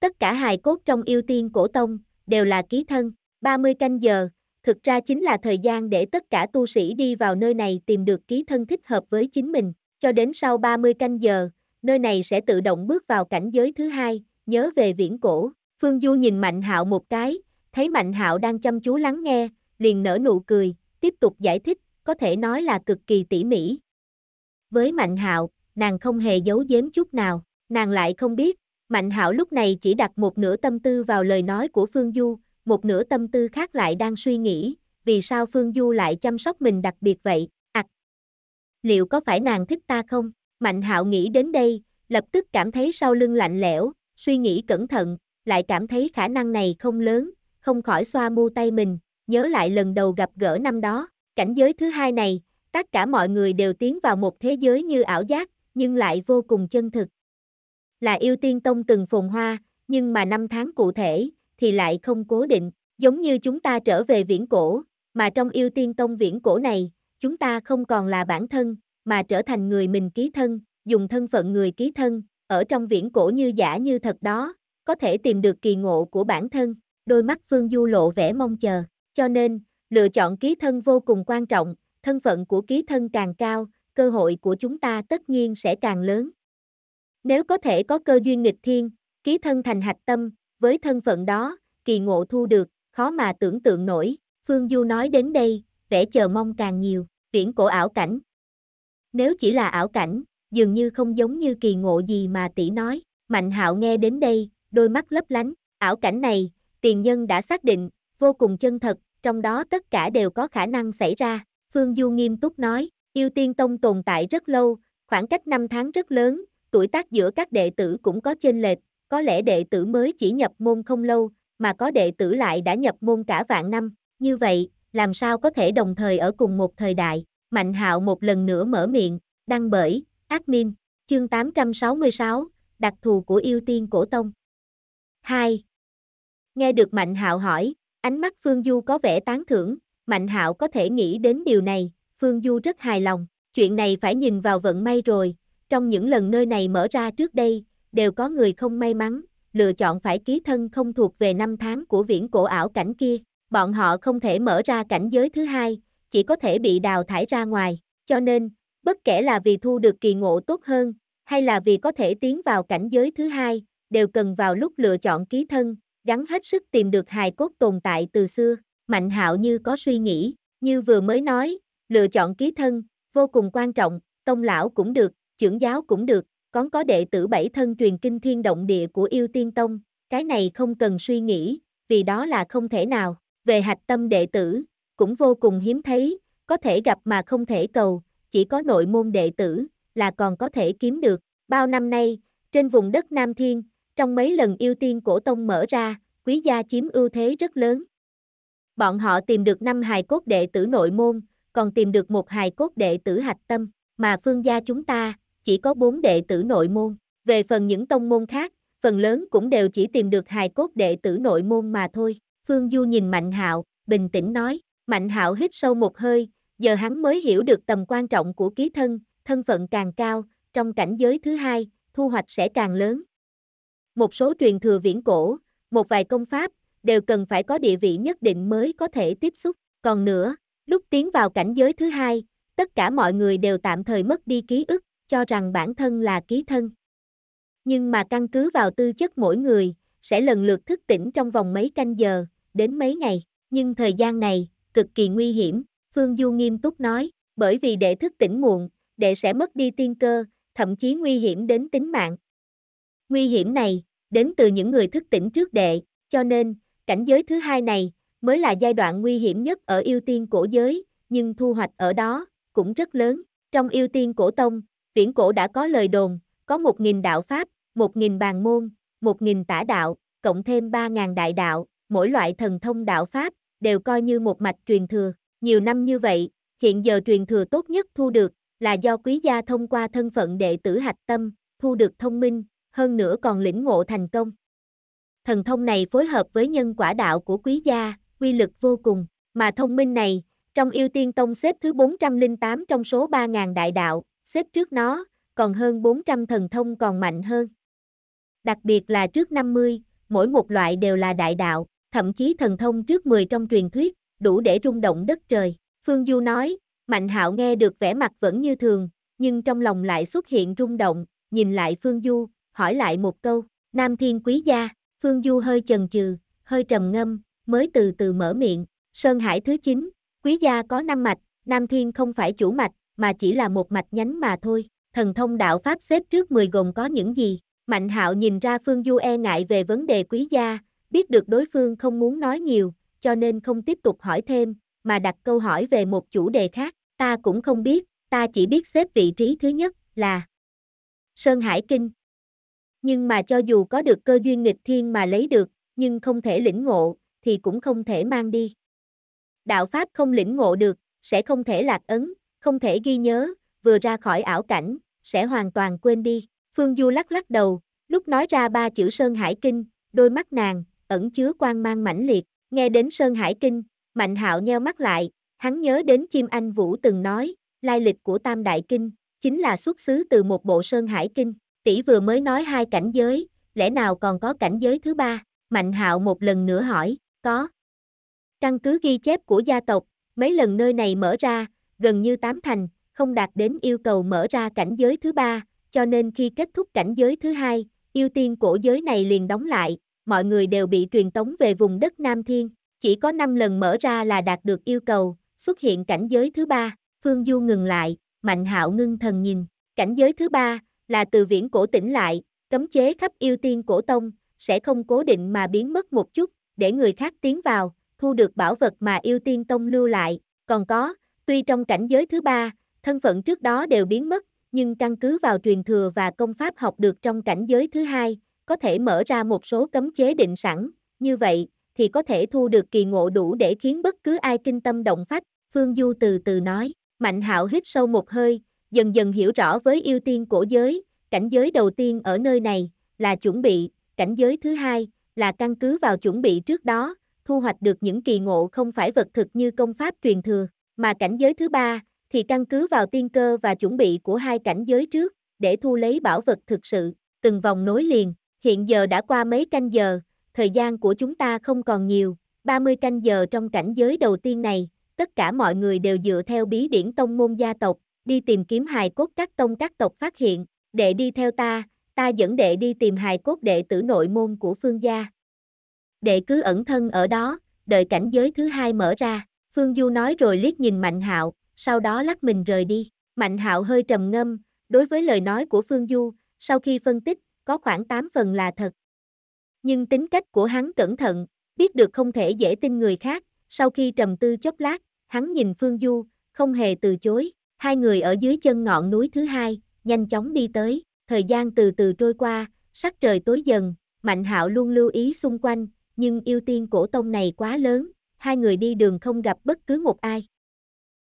Tất cả hài cốt trong yêu tiên cổ tông, đều là ký thân, 30 canh giờ, thực ra chính là thời gian để tất cả tu sĩ đi vào nơi này tìm được ký thân thích hợp với chính mình, cho đến sau 30 canh giờ, nơi này sẽ tự động bước vào cảnh giới thứ hai, nhớ về viễn cổ. Phương Du nhìn Mạnh Hạo một cái, thấy Mạnh Hạo đang chăm chú lắng nghe, liền nở nụ cười, tiếp tục giải thích, có thể nói là cực kỳ tỉ mỉ. Với Mạnh Hạo, nàng không hề giấu giếm chút nào, nàng lại không biết, Mạnh Hạo lúc này chỉ đặt một nửa tâm tư vào lời nói của Phương Du, một nửa tâm tư khác lại đang suy nghĩ, vì sao Phương Du lại chăm sóc mình đặc biệt vậy, ặc. liệu có phải nàng thích ta không? Mạnh hạo nghĩ đến đây, lập tức cảm thấy sau lưng lạnh lẽo, suy nghĩ cẩn thận, lại cảm thấy khả năng này không lớn, không khỏi xoa mu tay mình, nhớ lại lần đầu gặp gỡ năm đó, cảnh giới thứ hai này, tất cả mọi người đều tiến vào một thế giới như ảo giác, nhưng lại vô cùng chân thực. Là yêu tiên tông từng phồn hoa, nhưng mà năm tháng cụ thể, thì lại không cố định, giống như chúng ta trở về viễn cổ, mà trong yêu tiên tông viễn cổ này, chúng ta không còn là bản thân, mà trở thành người mình ký thân, dùng thân phận người ký thân, ở trong viễn cổ như giả như thật đó, có thể tìm được kỳ ngộ của bản thân, đôi mắt Phương Du lộ vẻ mong chờ, cho nên, lựa chọn ký thân vô cùng quan trọng, thân phận của ký thân càng cao, cơ hội của chúng ta tất nhiên sẽ càng lớn. Nếu có thể có cơ duyên nghịch thiên, ký thân thành hạch tâm, với thân phận đó, kỳ ngộ thu được, khó mà tưởng tượng nổi, Phương Du nói đến đây, vẻ chờ mong càng nhiều, viễn cổ ảo cảnh. Nếu chỉ là ảo cảnh, dường như không giống như kỳ ngộ gì mà tỷ nói, Mạnh Hạo nghe đến đây, đôi mắt lấp lánh, ảo cảnh này, tiền nhân đã xác định, vô cùng chân thật, trong đó tất cả đều có khả năng xảy ra, Phương Du nghiêm túc nói, yêu tiên tông tồn tại rất lâu, khoảng cách năm tháng rất lớn, tuổi tác giữa các đệ tử cũng có chênh lệch, có lẽ đệ tử mới chỉ nhập môn không lâu, mà có đệ tử lại đã nhập môn cả vạn năm, như vậy, làm sao có thể đồng thời ở cùng một thời đại, Mạnh hạo một lần nữa mở miệng, đăng bởi, admin, chương 866, đặc thù của yêu tiên cổ tông. 2. Nghe được Mạnh hạo hỏi, ánh mắt Phương Du có vẻ tán thưởng, Mạnh hạo có thể nghĩ đến điều này, Phương Du rất hài lòng, chuyện này phải nhìn vào vận may rồi, trong những lần nơi này mở ra trước đây, đều có người không may mắn, lựa chọn phải ký thân không thuộc về năm tháng của viễn cổ ảo cảnh kia. Bọn họ không thể mở ra cảnh giới thứ hai, chỉ có thể bị đào thải ra ngoài. Cho nên, bất kể là vì thu được kỳ ngộ tốt hơn, hay là vì có thể tiến vào cảnh giới thứ hai, đều cần vào lúc lựa chọn ký thân, gắn hết sức tìm được hài cốt tồn tại từ xưa. Mạnh hạo như có suy nghĩ, như vừa mới nói, lựa chọn ký thân, vô cùng quan trọng, tông lão cũng được, trưởng giáo cũng được, còn có đệ tử bảy thân truyền kinh thiên động địa của yêu tiên tông, cái này không cần suy nghĩ, vì đó là không thể nào, về hạch tâm đệ tử, cũng vô cùng hiếm thấy, có thể gặp mà không thể cầu, chỉ có nội môn đệ tử, là còn có thể kiếm được, bao năm nay, trên vùng đất Nam Thiên, trong mấy lần yêu tiên cổ tông mở ra, quý gia chiếm ưu thế rất lớn. Bọn họ tìm được năm hài cốt đệ tử nội môn, còn tìm được một hài cốt đệ tử hạch tâm, mà phương gia chúng ta, chỉ có bốn đệ tử nội môn. Về phần những tông môn khác, phần lớn cũng đều chỉ tìm được hài cốt đệ tử nội môn mà thôi. Phương Du nhìn Mạnh Hạo, bình tĩnh nói, Mạnh Hạo hít sâu một hơi, giờ hắn mới hiểu được tầm quan trọng của ký thân, thân phận càng cao, trong cảnh giới thứ hai, thu hoạch sẽ càng lớn. Một số truyền thừa viễn cổ, một vài công pháp, đều cần phải có địa vị nhất định mới có thể tiếp xúc. Còn nữa, lúc tiến vào cảnh giới thứ hai, tất cả mọi người đều tạm thời mất đi ký ức, cho rằng bản thân là ký thân. Nhưng mà căn cứ vào tư chất mỗi người, sẽ lần lượt thức tỉnh trong vòng mấy canh giờ, đến mấy ngày, nhưng thời gian này, cực kỳ nguy hiểm, Phương Du nghiêm túc nói, bởi vì để thức tỉnh muộn, đệ sẽ mất đi tiên cơ, thậm chí nguy hiểm đến tính mạng. Nguy hiểm này, đến từ những người thức tỉnh trước đệ, cho nên, cảnh giới thứ hai này, mới là giai đoạn nguy hiểm nhất ở yêu tiên cổ giới, nhưng thu hoạch ở đó, cũng rất lớn. Trong yêu tiên cổ tông, viễn cổ đã có lời đồn, có 1.000 đạo pháp, 1.000 bàn môn, 1.000 tả đạo, cộng thêm 3.000 đại đạo, mỗi loại thần thông đạo pháp, đều coi như một mạch truyền thừa. Nhiều năm như vậy, hiện giờ truyền thừa tốt nhất thu được, là do quý gia thông qua thân phận đệ tử hạch tâm, thu được thông minh, hơn nữa còn lĩnh ngộ thành công. Thần thông này phối hợp với nhân quả đạo của quý gia, quy lực vô cùng, mà thông minh này, trong yêu tiên tông xếp thứ 408 trong số 3.000 đại đạo, xếp trước nó, còn hơn 400 thần thông còn mạnh hơn. Đặc biệt là trước 50, mỗi một loại đều là đại đạo, thậm chí thần thông trước 10 trong truyền thuyết, đủ để rung động đất trời. Phương Du nói, Mạnh Hạo nghe được vẻ mặt vẫn như thường, nhưng trong lòng lại xuất hiện rung động, nhìn lại Phương Du, hỏi lại một câu, Nam Thiên Quý Gia, Phương Du hơi chần chừ, hơi trầm ngâm, mới từ từ mở miệng, Sơn Hải thứ 9, Quý Gia có năm mạch, Nam Thiên không phải chủ mạch, mà chỉ là một mạch nhánh mà thôi. Thần thông đạo Pháp xếp trước 10 gồm có những gì? Mạnh hạo nhìn ra Phương Du e ngại về vấn đề quý gia, biết được đối phương không muốn nói nhiều, cho nên không tiếp tục hỏi thêm, mà đặt câu hỏi về một chủ đề khác. Ta cũng không biết, ta chỉ biết xếp vị trí thứ nhất là Sơn Hải Kinh. Nhưng mà cho dù có được cơ duyên nghịch thiên mà lấy được, nhưng không thể lĩnh ngộ, thì cũng không thể mang đi. Đạo Pháp không lĩnh ngộ được, sẽ không thể lạc ấn, không thể ghi nhớ, vừa ra khỏi ảo cảnh, sẽ hoàn toàn quên đi. Phương Du lắc lắc đầu, lúc nói ra ba chữ Sơn Hải Kinh, đôi mắt nàng, ẩn chứa quan mang mãnh liệt, nghe đến Sơn Hải Kinh, Mạnh Hạo nheo mắt lại, hắn nhớ đến Chim Anh Vũ từng nói, lai lịch của Tam Đại Kinh, chính là xuất xứ từ một bộ Sơn Hải Kinh, tỷ vừa mới nói hai cảnh giới, lẽ nào còn có cảnh giới thứ ba, Mạnh Hạo một lần nữa hỏi, có. Căn cứ ghi chép của gia tộc, mấy lần nơi này mở ra, gần như tám thành, không đạt đến yêu cầu mở ra cảnh giới thứ ba, cho nên khi kết thúc cảnh giới thứ hai, yêu tiên cổ giới này liền đóng lại, mọi người đều bị truyền tống về vùng đất Nam Thiên, chỉ có 5 lần mở ra là đạt được yêu cầu, xuất hiện cảnh giới thứ ba, Phương Du ngừng lại, Mạnh Hạo ngưng thần nhìn, cảnh giới thứ ba là từ viễn cổ tỉnh lại, cấm chế khắp yêu tiên cổ tông, sẽ không cố định mà biến mất một chút, để người khác tiến vào, thu được bảo vật mà yêu tiên tông lưu lại, còn có, Tuy trong cảnh giới thứ ba, thân phận trước đó đều biến mất, nhưng căn cứ vào truyền thừa và công pháp học được trong cảnh giới thứ hai, có thể mở ra một số cấm chế định sẵn, như vậy thì có thể thu được kỳ ngộ đủ để khiến bất cứ ai kinh tâm động phách, Phương Du từ từ nói, Mạnh Hạo hít sâu một hơi, dần dần hiểu rõ với yêu tiên cổ giới, cảnh giới đầu tiên ở nơi này là chuẩn bị, cảnh giới thứ hai là căn cứ vào chuẩn bị trước đó, thu hoạch được những kỳ ngộ không phải vật thực như công pháp truyền thừa. Mà cảnh giới thứ ba thì căn cứ vào tiên cơ và chuẩn bị của hai cảnh giới trước để thu lấy bảo vật thực sự, từng vòng nối liền. Hiện giờ đã qua mấy canh giờ, thời gian của chúng ta không còn nhiều, 30 canh giờ trong cảnh giới đầu tiên này, tất cả mọi người đều dựa theo bí điển tông môn gia tộc, đi tìm kiếm hài cốt các tông các tộc phát hiện, Để đi theo ta, ta dẫn đệ đi tìm hài cốt đệ tử nội môn của phương gia. Để cứ ẩn thân ở đó, đợi cảnh giới thứ hai mở ra. Phương Du nói rồi liếc nhìn Mạnh Hạo, sau đó lắc mình rời đi. Mạnh Hạo hơi trầm ngâm, đối với lời nói của Phương Du, sau khi phân tích, có khoảng 8 phần là thật. Nhưng tính cách của hắn cẩn thận, biết được không thể dễ tin người khác, sau khi trầm tư chốc lát, hắn nhìn Phương Du, không hề từ chối, hai người ở dưới chân ngọn núi thứ hai, nhanh chóng đi tới, thời gian từ từ trôi qua, sắc trời tối dần, Mạnh Hạo luôn lưu ý xung quanh, nhưng yêu tiên cổ tông này quá lớn, hai người đi đường không gặp bất cứ một ai.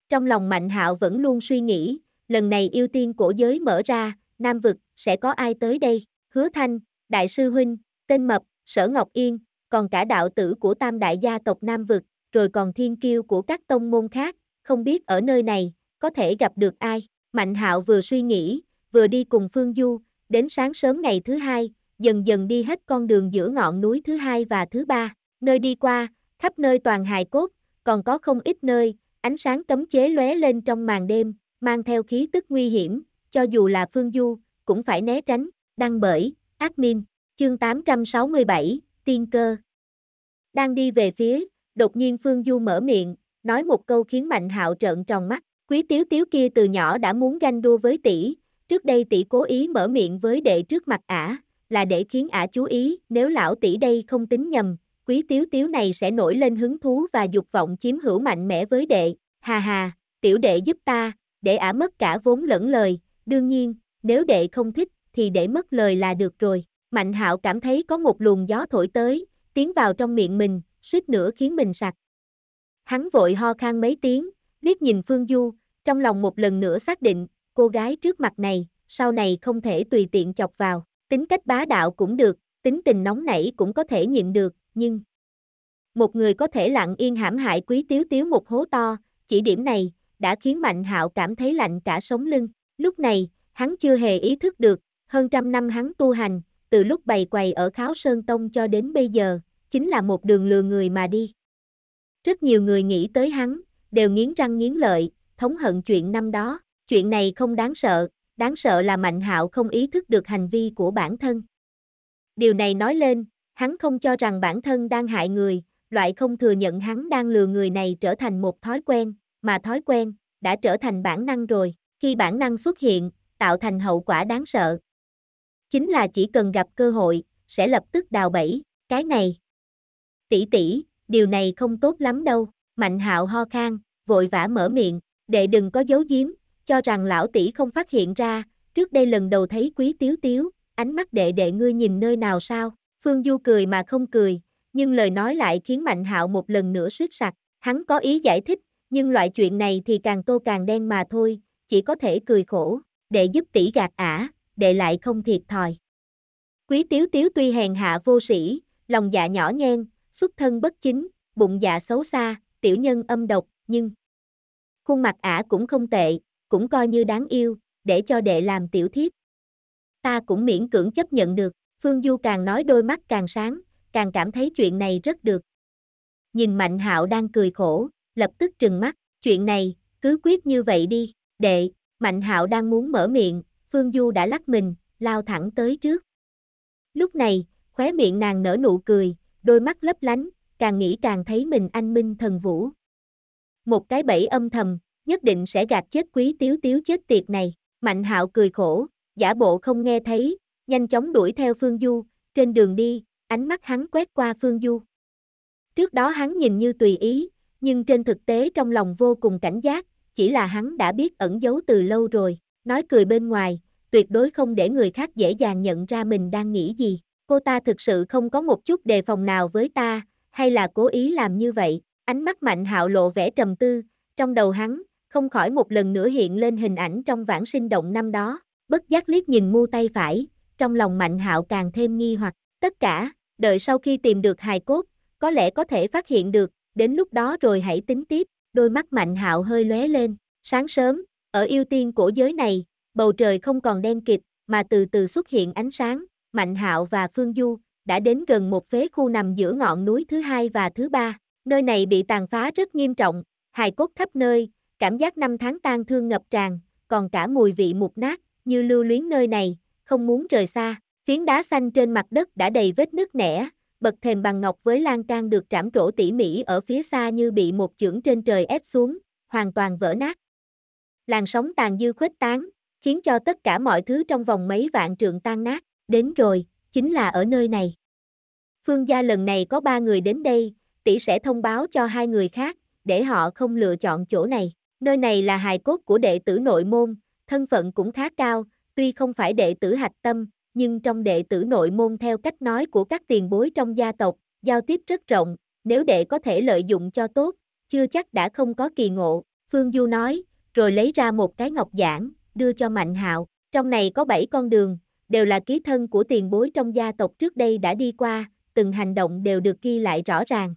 Trong lòng Mạnh Hạo vẫn luôn suy nghĩ, lần này ưu tiên cổ giới mở ra, Nam vực sẽ có ai tới đây? Hứa Thanh, Đại sư huynh, tên mập, Sở Ngọc Yên, còn cả đạo tử của Tam đại gia tộc Nam vực, rồi còn thiên kiêu của các tông môn khác, không biết ở nơi này có thể gặp được ai. Mạnh Hạo vừa suy nghĩ, vừa đi cùng Phương Du, đến sáng sớm ngày thứ hai, dần dần đi hết con đường giữa ngọn núi thứ hai và thứ ba, nơi đi qua, khắp nơi toàn hài cốt, còn có không ít nơi, ánh sáng cấm chế lóe lên trong màn đêm, mang theo khí tức nguy hiểm, cho dù là Phương Du, cũng phải né tránh, đăng bởi, admin, chương 867, tiên cơ. Đang đi về phía, đột nhiên Phương Du mở miệng, nói một câu khiến Mạnh Hạo trợn tròn mắt, quý tiếu tiếu kia từ nhỏ đã muốn ganh đua với tỷ, trước đây tỷ cố ý mở miệng với đệ trước mặt ả, là để khiến ả chú ý, nếu lão tỷ đây không tính nhầm, quý tiếu tiếu này sẽ nổi lên hứng thú và dục vọng chiếm hữu mạnh mẽ với đệ, hà hà, tiểu đệ giúp ta, để ả mất cả vốn lẫn lời, đương nhiên, nếu đệ không thích, thì để mất lời là được rồi. Mạnh hạo cảm thấy có một luồng gió thổi tới, tiến vào trong miệng mình, suýt nữa khiến mình sặc. Hắn vội ho khan mấy tiếng, liếc nhìn Phương Du, trong lòng một lần nữa xác định, cô gái trước mặt này, sau này không thể tùy tiện chọc vào, tính cách bá đạo cũng được, tính tình nóng nảy cũng có thể nhịn được, nhưng một người có thể lặng yên hãm hại quý tiếu tiếu một hố to, chỉ điểm này đã khiến Mạnh Hạo cảm thấy lạnh cả sống lưng. Lúc này, hắn chưa hề ý thức được, hơn trăm năm hắn tu hành, từ lúc bày quầy ở Kháo Sơn Tông cho đến bây giờ, chính là một đường lừa người mà đi. Rất nhiều người nghĩ tới hắn, đều nghiến răng nghiến lợi, thống hận chuyện năm đó, chuyện này không đáng sợ, đáng sợ là Mạnh Hạo không ý thức được hành vi của bản thân. Điều này nói lên, Hắn không cho rằng bản thân đang hại người, loại không thừa nhận hắn đang lừa người này trở thành một thói quen, mà thói quen đã trở thành bản năng rồi, khi bản năng xuất hiện, tạo thành hậu quả đáng sợ. Chính là chỉ cần gặp cơ hội, sẽ lập tức đào bẫy, cái này. Tỷ tỷ, điều này không tốt lắm đâu, Mạnh Hạo ho khang vội vã mở miệng, để đừng có giấu giếm, cho rằng lão tỷ không phát hiện ra, trước đây lần đầu thấy Quý Tiếu Tiếu, ánh mắt đệ đệ ngươi nhìn nơi nào sao? Phương Du cười mà không cười, nhưng lời nói lại khiến Mạnh Hạo một lần nữa suýt sặc. Hắn có ý giải thích, nhưng loại chuyện này thì càng tô càng đen mà thôi, chỉ có thể cười khổ, để giúp tỷ gạt ả, để lại không thiệt thòi. Quý tiếu tiếu tuy hèn hạ vô sĩ, lòng dạ nhỏ nhen, xuất thân bất chính, bụng dạ xấu xa, tiểu nhân âm độc, nhưng khuôn mặt ả cũng không tệ, cũng coi như đáng yêu, để cho đệ làm tiểu thiếp. Ta cũng miễn cưỡng chấp nhận được. Phương Du càng nói đôi mắt càng sáng, càng cảm thấy chuyện này rất được. Nhìn Mạnh Hạo đang cười khổ, lập tức trừng mắt, chuyện này, cứ quyết như vậy đi, đệ, Mạnh Hạo đang muốn mở miệng, Phương Du đã lắc mình, lao thẳng tới trước. Lúc này, khóe miệng nàng nở nụ cười, đôi mắt lấp lánh, càng nghĩ càng thấy mình anh minh thần vũ. Một cái bẫy âm thầm, nhất định sẽ gạt chết quý tiếu tiếu chết tiệt này. Mạnh hạo cười khổ, giả bộ không nghe thấy, nhanh chóng đuổi theo Phương Du, trên đường đi, ánh mắt hắn quét qua Phương Du. Trước đó hắn nhìn như tùy ý, nhưng trên thực tế trong lòng vô cùng cảnh giác, chỉ là hắn đã biết ẩn giấu từ lâu rồi, nói cười bên ngoài, tuyệt đối không để người khác dễ dàng nhận ra mình đang nghĩ gì. Cô ta thực sự không có một chút đề phòng nào với ta, hay là cố ý làm như vậy, ánh mắt mạnh hạo lộ vẻ trầm tư, trong đầu hắn, không khỏi một lần nữa hiện lên hình ảnh trong vãng sinh động năm đó, bất giác liếc nhìn mu tay phải, trong lòng Mạnh Hạo càng thêm nghi hoặc. Tất cả, đợi sau khi tìm được hài cốt, có lẽ có thể phát hiện được, đến lúc đó rồi hãy tính tiếp. Đôi mắt Mạnh Hạo hơi lóe lên, sáng sớm, ở ưu tiên của giới này, bầu trời không còn đen kịt, mà từ từ xuất hiện ánh sáng, Mạnh Hạo và Phương Du đã đến gần một phế khu nằm giữa ngọn núi thứ hai và thứ ba. Nơi này bị tàn phá rất nghiêm trọng, hài cốt khắp nơi, cảm giác năm tháng tan thương ngập tràn, còn cả mùi vị mục nát, như lưu luyến nơi này, không muốn rời xa. Phiến đá xanh trên mặt đất đã đầy vết nứt nẻ, bậc thềm bằng ngọc với lan can được trảm trổ tỉ mỉ ở phía xa như bị một chưởng trên trời ép xuống, hoàn toàn vỡ nát. Làn sóng tàn dư khuếch tán, khiến cho tất cả mọi thứ trong vòng mấy vạn trượng tan nát, đến rồi, chính là ở nơi này. Phương gia lần này có ba người đến đây, tỷ sẽ thông báo cho hai người khác, để họ không lựa chọn chỗ này. Nơi này là hài cốt của đệ tử nội môn, thân phận cũng khá cao, Tuy không phải đệ tử hạch tâm, nhưng trong đệ tử nội môn theo cách nói của các tiền bối trong gia tộc, giao tiếp rất rộng, nếu đệ có thể lợi dụng cho tốt, chưa chắc đã không có kỳ ngộ, Phương Du nói, rồi lấy ra một cái ngọc giản, đưa cho Mạnh Hạo, trong này có 7 con đường, đều là ký thân của tiền bối trong gia tộc trước đây đã đi qua, từng hành động đều được ghi lại rõ ràng.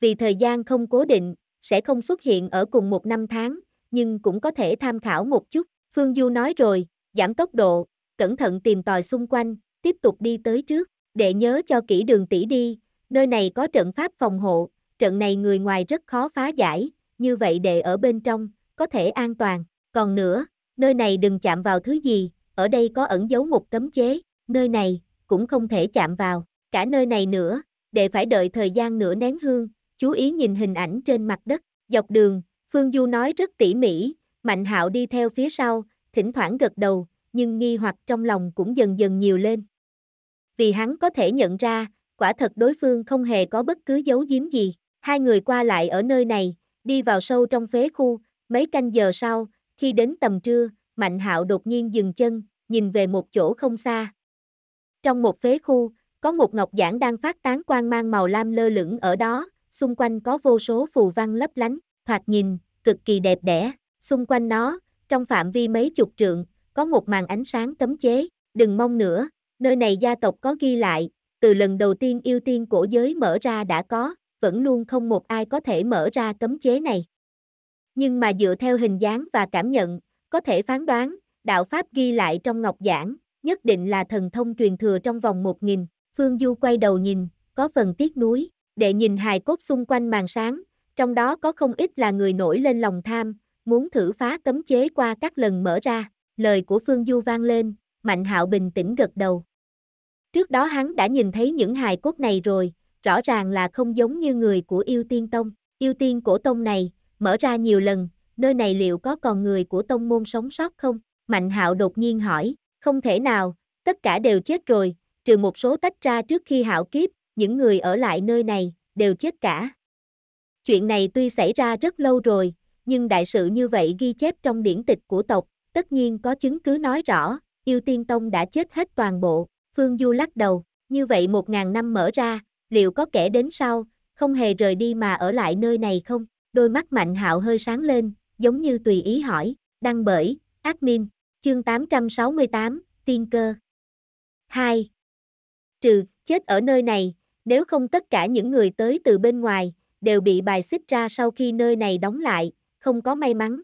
Vì thời gian không cố định, sẽ không xuất hiện ở cùng một năm tháng, nhưng cũng có thể tham khảo một chút, Phương Du nói rồi, giảm tốc độ, cẩn thận tìm tòi xung quanh, tiếp tục đi tới trước, để nhớ cho kỹ đường tỷ đi, nơi này có trận pháp phòng hộ, trận này người ngoài rất khó phá giải, như vậy để ở bên trong, có thể an toàn, còn nữa, nơi này đừng chạm vào thứ gì, ở đây có ẩn giấu một cấm chế, nơi này, cũng không thể chạm vào, cả nơi này nữa, để phải đợi thời gian nửa nén hương, chú ý nhìn hình ảnh trên mặt đất, dọc đường, Phương Du nói rất tỉ mỉ, Mạnh Hạo đi theo phía sau, thỉnh thoảng gật đầu, nhưng nghi hoặc trong lòng cũng dần dần nhiều lên. Vì hắn có thể nhận ra, quả thật đối phương không hề có bất cứ dấu giếm gì. Hai người qua lại ở nơi này, đi vào sâu trong phế khu, mấy canh giờ sau, khi đến tầm trưa, Mạnh Hạo đột nhiên dừng chân, nhìn về một chỗ không xa. Trong một phế khu, có một ngọc giản đang phát tán quang mang màu lam lơ lửng ở đó, xung quanh có vô số phù văn lấp lánh, thoạt nhìn, cực kỳ đẹp đẽ, xung quanh nó, trong phạm vi mấy chục trượng, có một màn ánh sáng cấm chế, đừng mong nữa, nơi này gia tộc có ghi lại, từ lần đầu tiên yêu tiên cổ giới mở ra đã có, vẫn luôn không một ai có thể mở ra cấm chế này. Nhưng mà dựa theo hình dáng và cảm nhận, có thể phán đoán, đạo Pháp ghi lại trong ngọc giảng, nhất định là thần thông truyền thừa trong vòng một nghìn. Phương Du quay đầu nhìn, có phần tiếc núi, để nhìn hài cốt xung quanh màn sáng, trong đó có không ít là người nổi lên lòng tham, muốn thử phá cấm chế qua các lần mở ra, lời của Phương Du vang lên, Mạnh Hạo bình tĩnh gật đầu. Trước đó hắn đã nhìn thấy những hài cốt này rồi, rõ ràng là không giống như người của yêu tiên tông, yêu tiên cổ tông này, mở ra nhiều lần, nơi này liệu có còn người của tông môn sống sót không? Mạnh Hạo đột nhiên hỏi, không thể nào, tất cả đều chết rồi, trừ một số tách ra trước khi hạo kiếp, những người ở lại nơi này, đều chết cả. Chuyện này tuy xảy ra rất lâu rồi, nhưng đại sự như vậy ghi chép trong điển tịch của tộc, tất nhiên có chứng cứ nói rõ, yêu tiên tông đã chết hết toàn bộ, Phương Du lắc đầu, như vậy một ngàn năm mở ra, liệu có kẻ đến sau, không hề rời đi mà ở lại nơi này không? Đôi mắt Mạnh Hạo hơi sáng lên, giống như tùy ý hỏi, đăng bởi, admin, chương 868, tiên cơ. 2. Trừ, chết ở nơi này, nếu không tất cả những người tới từ bên ngoài, đều bị bài xích ra sau khi nơi này đóng lại, không có may mắn.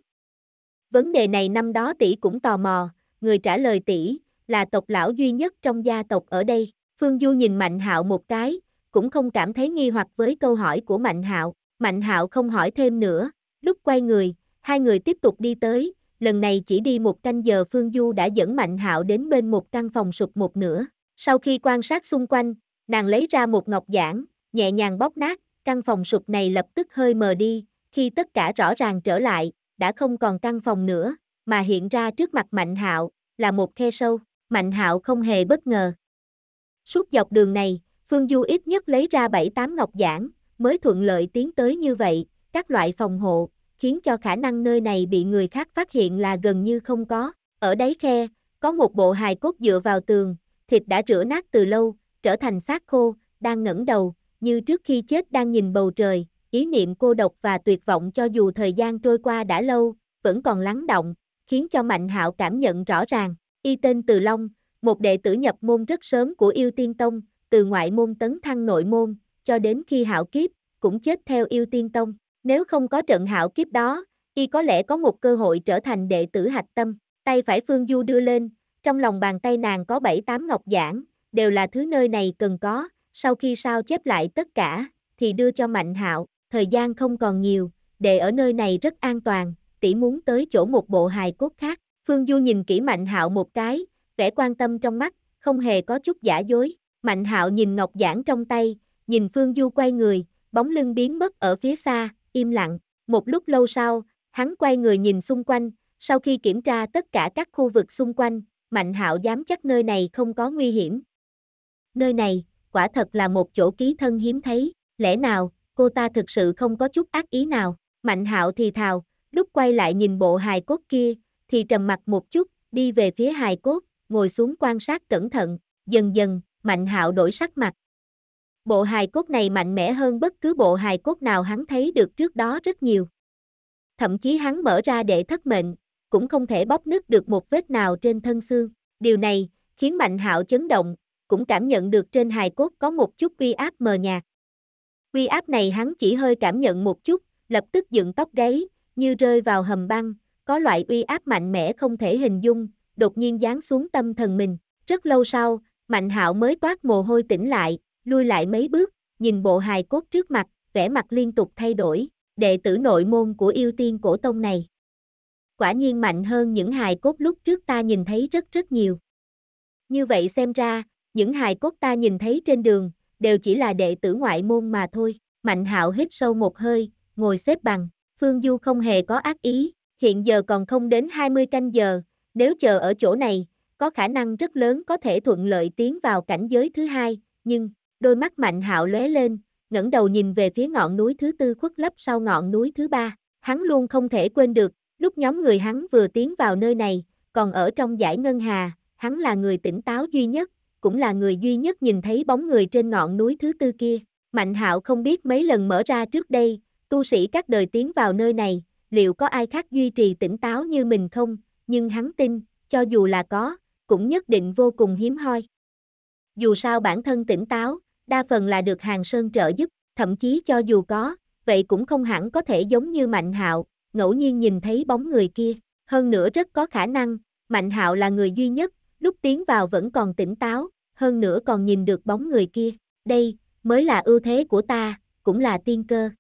Vấn đề này năm đó tỷ cũng tò mò, người trả lời tỷ là tộc lão duy nhất trong gia tộc ở đây. Phương Du nhìn Mạnh Hạo một cái, cũng không cảm thấy nghi hoặc với câu hỏi của Mạnh Hạo. Mạnh Hạo không hỏi thêm nữa, lúc quay người, hai người tiếp tục đi tới, lần này chỉ đi một canh giờ Phương Du đã dẫn Mạnh Hạo đến bên một căn phòng sụp một nửa. Sau khi quan sát xung quanh, nàng lấy ra một ngọc giản, nhẹ nhàng bóc nát, căn phòng sụp này lập tức hơi mờ đi, khi tất cả rõ ràng trở lại, đã không còn căn phòng nữa, mà hiện ra trước mặt Mạnh Hạo là một khe sâu, Mạnh Hạo không hề bất ngờ. Suốt dọc đường này, Phương Du ít nhất lấy ra 7-8 ngọc giản, mới thuận lợi tiến tới như vậy, các loại phòng hộ, khiến cho khả năng nơi này bị người khác phát hiện là gần như không có. Ở đáy khe, có một bộ hài cốt dựa vào tường, thịt đã rửa nát từ lâu, trở thành xác khô, đang ngẩng đầu, như trước khi chết đang nhìn bầu trời, ý niệm cô độc và tuyệt vọng cho dù thời gian trôi qua đã lâu, vẫn còn lắng động, khiến cho Mạnh Hạo cảm nhận rõ ràng. Y tên Từ Long, một đệ tử nhập môn rất sớm của Yêu Tiên Tông, từ ngoại môn tấn thăng nội môn, cho đến khi Hạo Kiếp, cũng chết theo Yêu Tiên Tông. Nếu không có trận Hạo Kiếp đó, Y có lẽ có một cơ hội trở thành đệ tử hạch tâm. Tay phải Phương Du đưa lên, trong lòng bàn tay nàng có bảy tám ngọc giản, đều là thứ nơi này cần có, sau khi sao chép lại tất cả, thì đưa cho Mạnh Hạo thời gian không còn nhiều, đệ ở nơi này rất an toàn, tỷ muốn tới chỗ một bộ hài cốt khác. Phương Du nhìn kỹ Mạnh Hạo một cái, vẻ quan tâm trong mắt, không hề có chút giả dối. Mạnh Hạo nhìn ngọc giản trong tay, nhìn Phương Du quay người, bóng lưng biến mất ở phía xa, im lặng. Một lúc lâu sau, hắn quay người nhìn xung quanh, sau khi kiểm tra tất cả các khu vực xung quanh, Mạnh Hạo dám chắc nơi này không có nguy hiểm. Nơi này, quả thật là một chỗ ký thân hiếm thấy, lẽ nào, cô ta thực sự không có chút ác ý nào. Mạnh hạo thì thào, lúc quay lại nhìn bộ hài cốt kia, thì trầm mặt một chút, đi về phía hài cốt, ngồi xuống quan sát cẩn thận, dần dần, mạnh hạo đổi sắc mặt. Bộ hài cốt này mạnh mẽ hơn bất cứ bộ hài cốt nào hắn thấy được trước đó rất nhiều. Thậm chí hắn mở ra để thất mệnh, cũng không thể bóp nứt được một vết nào trên thân xương. Điều này, khiến mạnh hạo chấn động, cũng cảm nhận được trên hài cốt có một chút uy áp mờ nhạt. Quy áp này hắn chỉ hơi cảm nhận một chút, lập tức dựng tóc gáy, như rơi vào hầm băng, có loại uy áp mạnh mẽ không thể hình dung, đột nhiên giáng xuống tâm thần mình. Rất lâu sau, Mạnh Hạo mới toát mồ hôi tỉnh lại, lui lại mấy bước, nhìn bộ hài cốt trước mặt, vẻ mặt liên tục thay đổi, đệ tử nội môn của yêu tiên cổ tông này. Quả nhiên mạnh hơn những hài cốt lúc trước ta nhìn thấy rất rất nhiều. Như vậy xem ra, những hài cốt ta nhìn thấy trên đường, đều chỉ là đệ tử ngoại môn mà thôi. Mạnh hạo hít sâu một hơi, ngồi xếp bằng, Phương Du không hề có ác ý, hiện giờ còn không đến 20 canh giờ, nếu chờ ở chỗ này, có khả năng rất lớn có thể thuận lợi tiến vào cảnh giới thứ hai, nhưng, đôi mắt mạnh hạo lóe lên, ngẩng đầu nhìn về phía ngọn núi thứ tư khuất lấp sau ngọn núi thứ ba, hắn luôn không thể quên được, lúc nhóm người hắn vừa tiến vào nơi này, còn ở trong giải ngân hà, hắn là người tỉnh táo duy nhất, cũng là người duy nhất nhìn thấy bóng người trên ngọn núi thứ tư kia. Mạnh hạo không biết mấy lần mở ra trước đây, tu sĩ các đời tiến vào nơi này, liệu có ai khác duy trì tỉnh táo như mình không, nhưng hắn tin, cho dù là có, cũng nhất định vô cùng hiếm hoi. Dù sao bản thân tỉnh táo, đa phần là được hàng sơn trợ giúp, thậm chí cho dù có, vậy cũng không hẳn có thể giống như Mạnh Hạo, ngẫu nhiên nhìn thấy bóng người kia, hơn nữa rất có khả năng, Mạnh Hạo là người duy nhất lúc tiến vào vẫn còn tỉnh táo, hơn nữa còn nhìn được bóng người kia, đây, mới là ưu thế của ta, cũng là tiên cơ.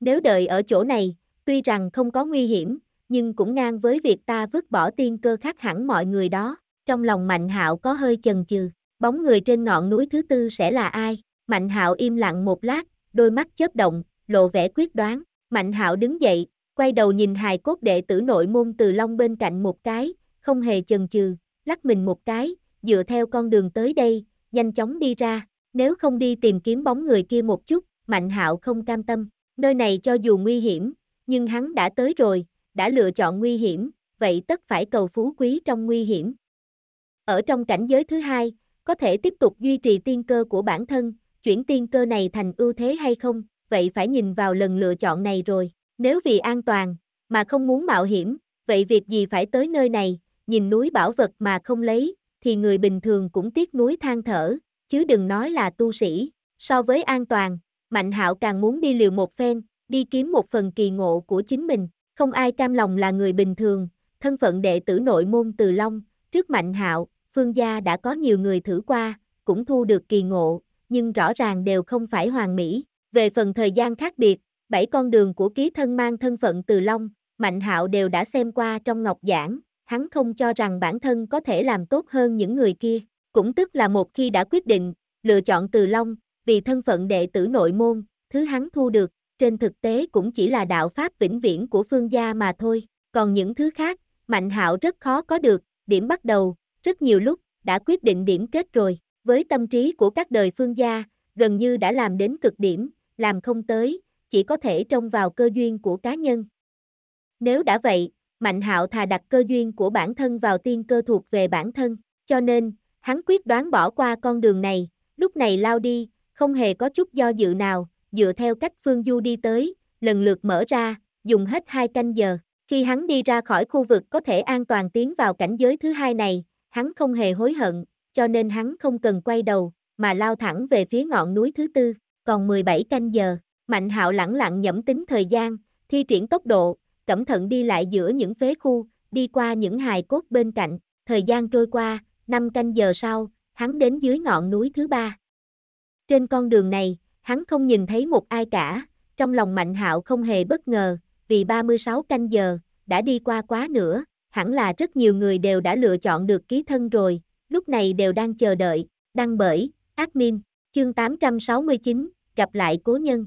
Nếu đợi ở chỗ này, tuy rằng không có nguy hiểm, nhưng cũng ngang với việc ta vứt bỏ tiên cơ khác hẳn mọi người đó, trong lòng Mạnh Hạo có hơi chần chừ, bóng người trên ngọn núi thứ tư sẽ là ai? Mạnh Hạo im lặng một lát, đôi mắt chớp động, lộ vẻ quyết đoán, Mạnh Hạo đứng dậy, quay đầu nhìn hài cốt đệ tử nội môn Từ Long bên cạnh một cái, không hề chần chừ, lắc mình một cái, dựa theo con đường tới đây, nhanh chóng đi ra, nếu không đi tìm kiếm bóng người kia một chút, Mạnh Hạo không cam tâm, nơi này cho dù nguy hiểm, nhưng hắn đã tới rồi, đã lựa chọn nguy hiểm, vậy tất phải cầu phú quý trong nguy hiểm. Ở trong cảnh giới thứ hai, có thể tiếp tục duy trì tiên cơ của bản thân, chuyển tiên cơ này thành ưu thế hay không, vậy phải nhìn vào lần lựa chọn này rồi. Nếu vì an toàn, mà không muốn mạo hiểm, vậy việc gì phải tới nơi này, nhìn núi bảo vật mà không lấy, thì người bình thường cũng tiếc núi than thở, chứ đừng nói là tu sĩ. So với an toàn, Mạnh Hạo càng muốn đi liều một phen, đi kiếm một phần kỳ ngộ của chính mình, không ai cam lòng là người bình thường, thân phận đệ tử nội môn Từ Long, trước Mạnh Hạo, Phương gia đã có nhiều người thử qua, cũng thu được kỳ ngộ, nhưng rõ ràng đều không phải hoàn mỹ. Về phần thời gian khác biệt, bảy con đường của ký thân mang thân phận Từ Long, Mạnh Hạo đều đã xem qua trong Ngọc Giảng, hắn không cho rằng bản thân có thể làm tốt hơn những người kia, cũng tức là một khi đã quyết định, lựa chọn Từ Long, vì thân phận đệ tử nội môn, thứ hắn thu được, trên thực tế cũng chỉ là đạo pháp vĩnh viễn của phương gia mà thôi, còn những thứ khác, Mạnh Hạo rất khó có được, điểm bắt đầu, rất nhiều lúc, đã quyết định điểm kết rồi, với tâm trí của các đời phương gia, gần như đã làm đến cực điểm, làm không tới, chỉ có thể trông vào cơ duyên của cá nhân. Nếu đã vậy, Mạnh Hạo thà đặt cơ duyên của bản thân vào tiên cơ thuộc về bản thân, cho nên, hắn quyết đoán bỏ qua con đường này, lúc này lao đi, không hề có chút do dự nào, dựa theo cách Phương Du đi tới, lần lượt mở ra, dùng hết hai canh giờ. Khi hắn đi ra khỏi khu vực có thể an toàn tiến vào cảnh giới thứ hai này, hắn không hề hối hận, cho nên hắn không cần quay đầu, mà lao thẳng về phía ngọn núi thứ tư, còn 17 canh giờ. Mạnh hạo lẳng lặng nhẩm tính thời gian, thi triển tốc độ, cẩn thận đi lại giữa những phế khu, đi qua những hài cốt bên cạnh, thời gian trôi qua, năm canh giờ sau, hắn đến dưới ngọn núi thứ ba. Trên con đường này, hắn không nhìn thấy một ai cả, trong lòng Mạnh Hạo không hề bất ngờ, vì 36 canh giờ, đã đi qua quá nữa, hẳn là rất nhiều người đều đã lựa chọn được ký thân rồi, lúc này đều đang chờ đợi, đăng bởi, admin, chương 869, gặp lại cố nhân.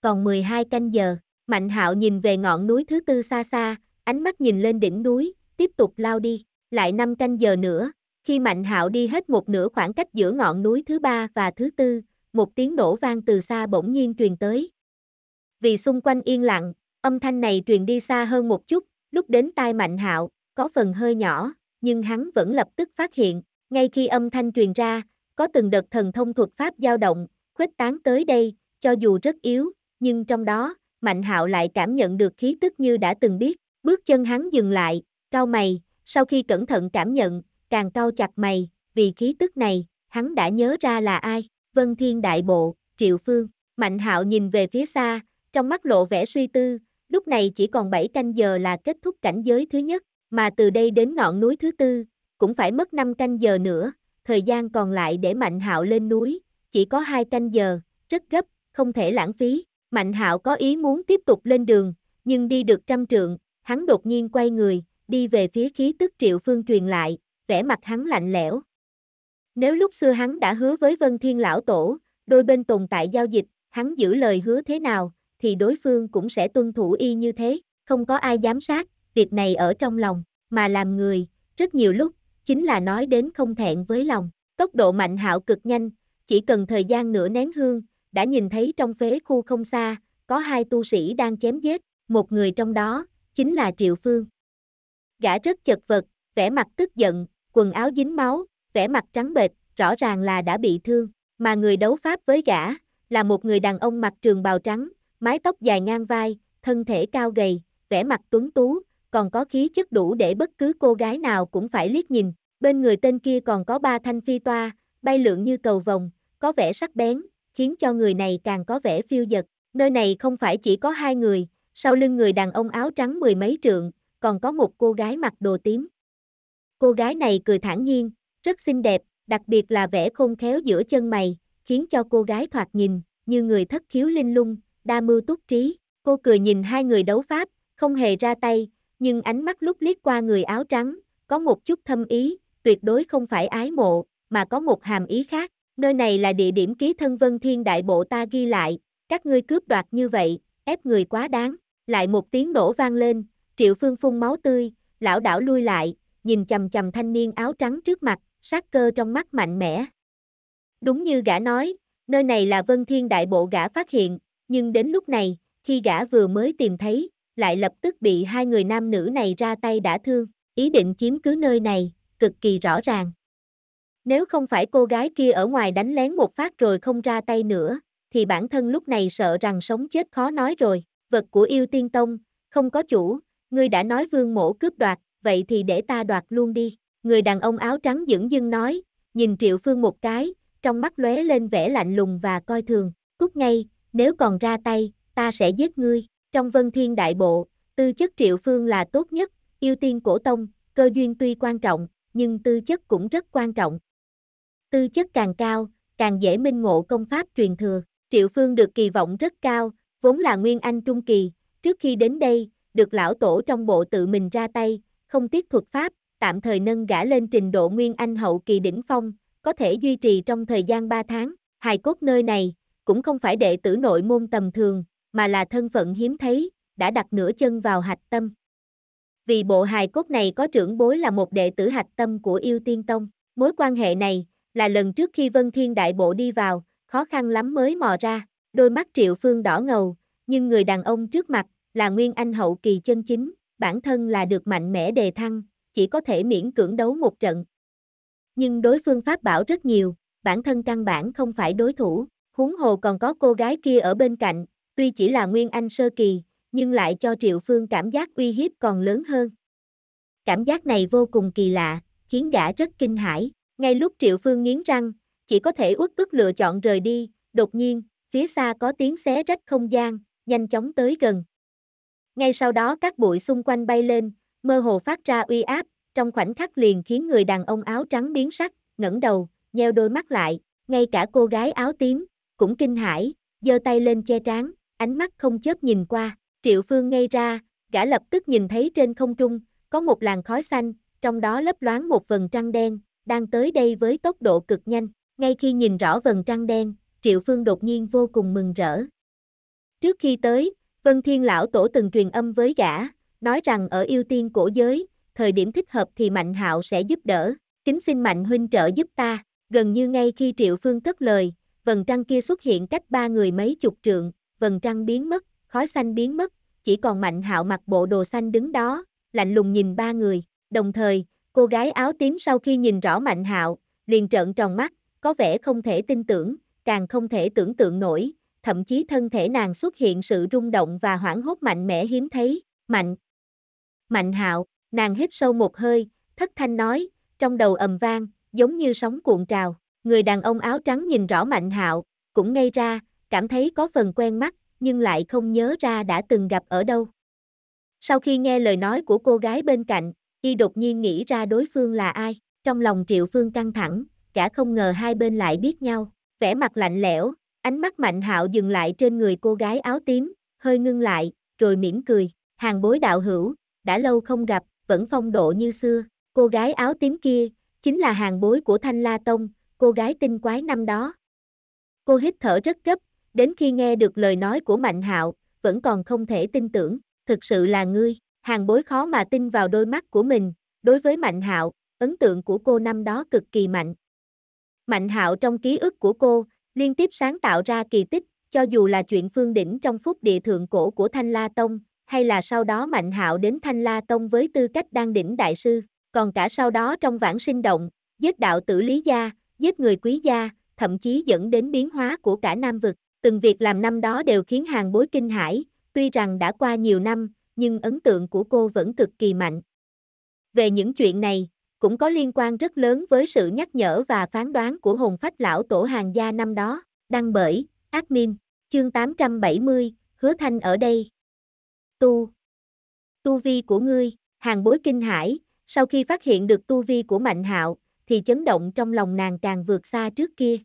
Còn 12 canh giờ. Mạnh hạo nhìn về ngọn núi thứ tư xa xa, ánh mắt nhìn lên đỉnh núi, tiếp tục lao đi, lại 5 canh giờ nữa, khi mạnh hạo đi hết một nửa khoảng cách giữa ngọn núi thứ ba và thứ tư, một tiếng nổ vang từ xa bỗng nhiên truyền tới. Vì xung quanh yên lặng, âm thanh này truyền đi xa hơn một chút, lúc đến tai mạnh hạo, có phần hơi nhỏ, nhưng hắn vẫn lập tức phát hiện, ngay khi âm thanh truyền ra, có từng đợt thần thông thuật pháp dao động, khuếch tán tới đây, cho dù rất yếu, nhưng trong đó, Mạnh Hạo lại cảm nhận được khí tức như đã từng biết, bước chân hắn dừng lại, cao mày, sau khi cẩn thận cảm nhận, càng cao chặt mày, vì khí tức này, hắn đã nhớ ra là ai, Vân Thiên Đại Bộ, Triệu Phương. Mạnh Hạo nhìn về phía xa, trong mắt lộ vẻ suy tư, lúc này chỉ còn 7 canh giờ là kết thúc cảnh giới thứ nhất, mà từ đây đến ngọn núi thứ tư, cũng phải mất 5 canh giờ nữa, thời gian còn lại để Mạnh Hạo lên núi, chỉ có 2 canh giờ, rất gấp, không thể lãng phí. Mạnh hạo có ý muốn tiếp tục lên đường, nhưng đi được trăm trượng, hắn đột nhiên quay người, đi về phía khí tức triệu phương truyền lại, vẻ mặt hắn lạnh lẽo. Nếu lúc xưa hắn đã hứa với Vân Thiên Lão Tổ, đôi bên tồn tại giao dịch, hắn giữ lời hứa thế nào, thì đối phương cũng sẽ tuân thủ y như thế, không có ai giám sát, việc này ở trong lòng, mà làm người, rất nhiều lúc, chính là nói đến không thẹn với lòng. Tốc độ mạnh hạo cực nhanh, chỉ cần thời gian nửa nén hương, đã nhìn thấy trong phế khu không xa, có hai tu sĩ đang chém giết, một người trong đó, chính là Triệu Phương. Gã rất chật vật, vẻ mặt tức giận, quần áo dính máu, vẻ mặt trắng bệch, rõ ràng là đã bị thương, mà người đấu pháp với gã, là một người đàn ông mặc trường bào trắng, mái tóc dài ngang vai, thân thể cao gầy, vẻ mặt tuấn tú, còn có khí chất đủ để bất cứ cô gái nào cũng phải liếc nhìn. Bên người tên kia còn có ba thanh phi toa, bay lượn như cầu vồng, có vẻ sắc bén, khiến cho người này càng có vẻ phiêu dật. Nơi này không phải chỉ có hai người, sau lưng người đàn ông áo trắng mười mấy trượng, còn có một cô gái mặc đồ tím. Cô gái này cười thản nhiên, rất xinh đẹp, đặc biệt là vẻ khôn khéo giữa chân mày, khiến cho cô gái thoạt nhìn, như người thất khiếu linh lung, đa mưu túc trí. Cô cười nhìn hai người đấu pháp, không hề ra tay, nhưng ánh mắt lúc liếc qua người áo trắng, có một chút thâm ý, tuyệt đối không phải ái mộ, mà có một hàm ý khác. Nơi này là địa điểm ký thân vân thiên đại bộ ta ghi lại, các ngươi cướp đoạt như vậy, ép người quá đáng. Lại một tiếng nổ vang lên, triệu phương phun máu tươi, lão đảo lui lại, nhìn chầm chầm thanh niên áo trắng trước mặt, sát cơ trong mắt mạnh mẽ. Đúng như gã nói, nơi này là vân thiên đại bộ gã phát hiện, nhưng đến lúc này, khi gã vừa mới tìm thấy, lại lập tức bị hai người nam nữ này ra tay đã thương, ý định chiếm cứ nơi này, cực kỳ rõ ràng. Nếu không phải cô gái kia ở ngoài đánh lén một phát rồi không ra tay nữa, thì bản thân lúc này sợ rằng sống chết khó nói rồi. Vật của yêu tiên tông, không có chủ, ngươi đã nói vương mổ cướp đoạt, vậy thì để ta đoạt luôn đi. Người đàn ông áo trắng dững dưng nói, nhìn Triệu Phương một cái, trong mắt lóe lên vẻ lạnh lùng và coi thường, cút ngay, nếu còn ra tay, ta sẽ giết ngươi. Trong vân thiên đại bộ, tư chất Triệu Phương là tốt nhất, yêu tiên cổ tông, cơ duyên tuy quan trọng, nhưng tư chất cũng rất quan trọng tư chất càng cao, càng dễ minh ngộ công pháp truyền thừa. Triệu Phương được kỳ vọng rất cao, vốn là Nguyên Anh Trung Kỳ, trước khi đến đây, được lão tổ trong bộ tự mình ra tay, không tiếc thuật pháp, tạm thời nâng gã lên trình độ Nguyên Anh Hậu Kỳ đỉnh phong, có thể duy trì trong thời gian 3 tháng. Hài cốt nơi này, cũng không phải đệ tử nội môn tầm thường, mà là thân phận hiếm thấy, đã đặt nửa chân vào hạch tâm. Vì bộ hài cốt này có trưởng bối là một đệ tử hạch tâm của yêu tiên tông, mối quan hệ này, là lần trước khi Vân Thiên Đại Bộ đi vào, khó khăn lắm mới mò ra, đôi mắt Triệu Phương đỏ ngầu, nhưng người đàn ông trước mặt, là Nguyên Anh hậu kỳ chân chính, bản thân là được mạnh mẽ đề thăng, chỉ có thể miễn cưỡng đấu một trận. Nhưng đối phương pháp bảo rất nhiều, bản thân căn bản không phải đối thủ, huống hồ còn có cô gái kia ở bên cạnh, tuy chỉ là Nguyên Anh sơ kỳ, nhưng lại cho Triệu Phương cảm giác uy hiếp còn lớn hơn. Cảm giác này vô cùng kỳ lạ, khiến gã rất kinh hãi. Ngay lúc Triệu Phương nghiến răng, chỉ có thể uất ức lựa chọn rời đi, đột nhiên, phía xa có tiếng xé rách không gian, nhanh chóng tới gần. Ngay sau đó các bụi xung quanh bay lên, mơ hồ phát ra uy áp, trong khoảnh khắc liền khiến người đàn ông áo trắng biến sắc, ngẩng đầu, nheo đôi mắt lại, ngay cả cô gái áo tím, cũng kinh hãi, giơ tay lên che trán, ánh mắt không chớp nhìn qua, triệu phương ngay ra, gã lập tức nhìn thấy trên không trung, có một làn khói xanh, trong đó lấp loáng một vần trăng đen, đang tới đây với tốc độ cực nhanh. Ngay khi nhìn rõ vầng trăng đen, Triệu Phương đột nhiên vô cùng mừng rỡ. Trước khi tới, Vân Thiên Lão Tổ từng truyền âm với gã, nói rằng ở yêu tiên cổ giới, thời điểm thích hợp thì Mạnh Hạo sẽ giúp đỡ, kính xin Mạnh Huynh trợ giúp ta. Gần như ngay khi Triệu Phương cất lời, vầng trăng kia xuất hiện cách ba người mấy chục trượng, vầng trăng biến mất, khói xanh biến mất, chỉ còn Mạnh Hạo mặc bộ đồ xanh đứng đó, lạnh lùng nhìn ba người, đồng thời, Cô gái áo tím sau khi nhìn rõ Mạnh Hạo, liền trợn tròn mắt, có vẻ không thể tin tưởng, càng không thể tưởng tượng nổi, thậm chí thân thể nàng xuất hiện sự rung động và hoảng hốt mạnh mẽ hiếm thấy, mạnh. Mạnh Hạo, nàng hít sâu một hơi, thất thanh nói, trong đầu ầm vang, giống như sóng cuộn trào, người đàn ông áo trắng nhìn rõ Mạnh Hạo, cũng ngay ra, cảm thấy có phần quen mắt, nhưng lại không nhớ ra đã từng gặp ở đâu. Sau khi nghe lời nói của cô gái bên cạnh, Y đột nhiên nghĩ ra đối phương là ai, trong lòng Triệu Phương căng thẳng, cả không ngờ hai bên lại biết nhau, vẻ mặt lạnh lẽo, ánh mắt Mạnh Hạo dừng lại trên người cô gái áo tím, hơi ngưng lại, rồi mỉm cười, hàng bối đạo hữu, đã lâu không gặp, vẫn phong độ như xưa, cô gái áo tím kia, chính là hàng bối của Thanh La Tông, cô gái tinh quái năm đó. Cô hít thở rất gấp, đến khi nghe được lời nói của Mạnh Hạo, vẫn còn không thể tin tưởng, thực sự là ngươi, Hàng bối khó mà tin vào đôi mắt của mình, đối với Mạnh Hạo, ấn tượng của cô năm đó cực kỳ mạnh. Mạnh Hạo trong ký ức của cô, liên tiếp sáng tạo ra kỳ tích, cho dù là chuyện phương đỉnh trong phúc địa thượng cổ của Thanh La Tông, hay là sau đó Mạnh Hạo đến Thanh La Tông với tư cách đang đỉnh đại sư, còn cả sau đó trong vãng sinh động, giết đạo tử Lý Gia, giết người quý gia, thậm chí dẫn đến biến hóa của cả Nam Vực. Từng việc làm năm đó đều khiến hàng bối kinh hãi, tuy rằng đã qua nhiều năm, nhưng ấn tượng của cô vẫn cực kỳ mạnh. Về những chuyện này, cũng có liên quan rất lớn với sự nhắc nhở và phán đoán của hồn phách lão tổ hàng gia năm đó, đăng bởi, admin, chương 870, hứa thanh ở đây. Tu Tu vi của ngươi, hàng bối kinh hải, sau khi phát hiện được tu vi của Mạnh Hạo, thì chấn động trong lòng nàng càng vượt xa trước kia.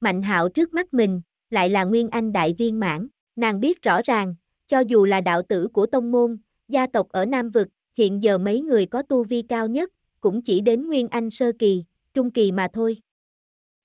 Mạnh Hạo trước mắt mình, lại là Nguyên Anh đại viên mãn, nàng biết rõ ràng, cho dù là đạo tử của tông môn, gia tộc ở Nam Vực, hiện giờ mấy người có tu vi cao nhất, cũng chỉ đến Nguyên Anh Sơ Kỳ, Trung Kỳ mà thôi.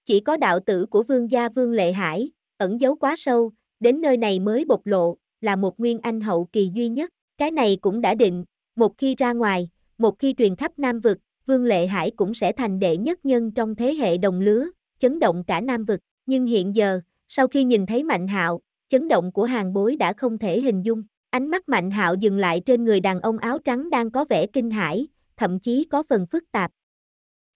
Chỉ có đạo tử của vương gia Vương Lệ Hải, ẩn giấu quá sâu, đến nơi này mới bộc lộ, là một Nguyên Anh hậu kỳ duy nhất. Cái này cũng đã định, một khi ra ngoài, một khi truyền khắp Nam Vực, Vương Lệ Hải cũng sẽ thành đệ nhất nhân trong thế hệ đồng lứa, chấn động cả Nam Vực. Nhưng hiện giờ, sau khi nhìn thấy Mạnh Hạo, chấn động của hàng bối đã không thể hình dung. Ánh mắt Mạnh Hạo dừng lại trên người đàn ông áo trắng đang có vẻ kinh hãi, thậm chí có phần phức tạp.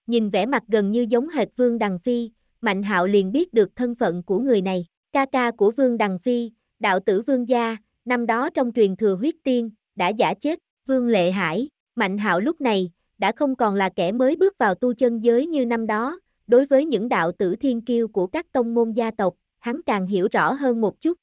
Nhìn vẻ mặt gần như giống hệt Vương Đằng Phi, Mạnh Hạo liền biết được thân phận của người này, ca ca của Vương Đằng Phi, đạo tử Vương gia, năm đó trong truyền thừa huyết tiên, đã giả chết, Vương Lệ Hải, Mạnh Hạo lúc này đã không còn là kẻ mới bước vào tu chân giới như năm đó, đối với những đạo tử thiên kiêu của các tông môn gia tộc, hắn càng hiểu rõ hơn một chút.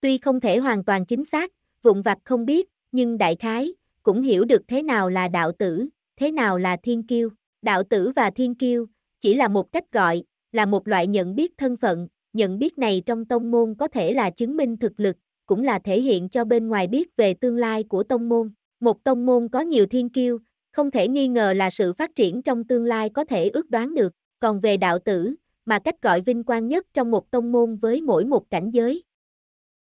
Tuy không thể hoàn toàn chính xác, vụn vặt không biết, nhưng đại khái, cũng hiểu được thế nào là đạo tử, thế nào là thiên kiêu. Đạo tử và thiên kiêu, chỉ là một cách gọi, là một loại nhận biết thân phận, nhận biết này trong tông môn có thể là chứng minh thực lực, cũng là thể hiện cho bên ngoài biết về tương lai của tông môn. Một tông môn có nhiều thiên kiêu, không thể nghi ngờ là sự phát triển trong tương lai có thể ước đoán được, còn về đạo tử, mà cách gọi vinh quang nhất trong một tông môn với mỗi một cảnh giới.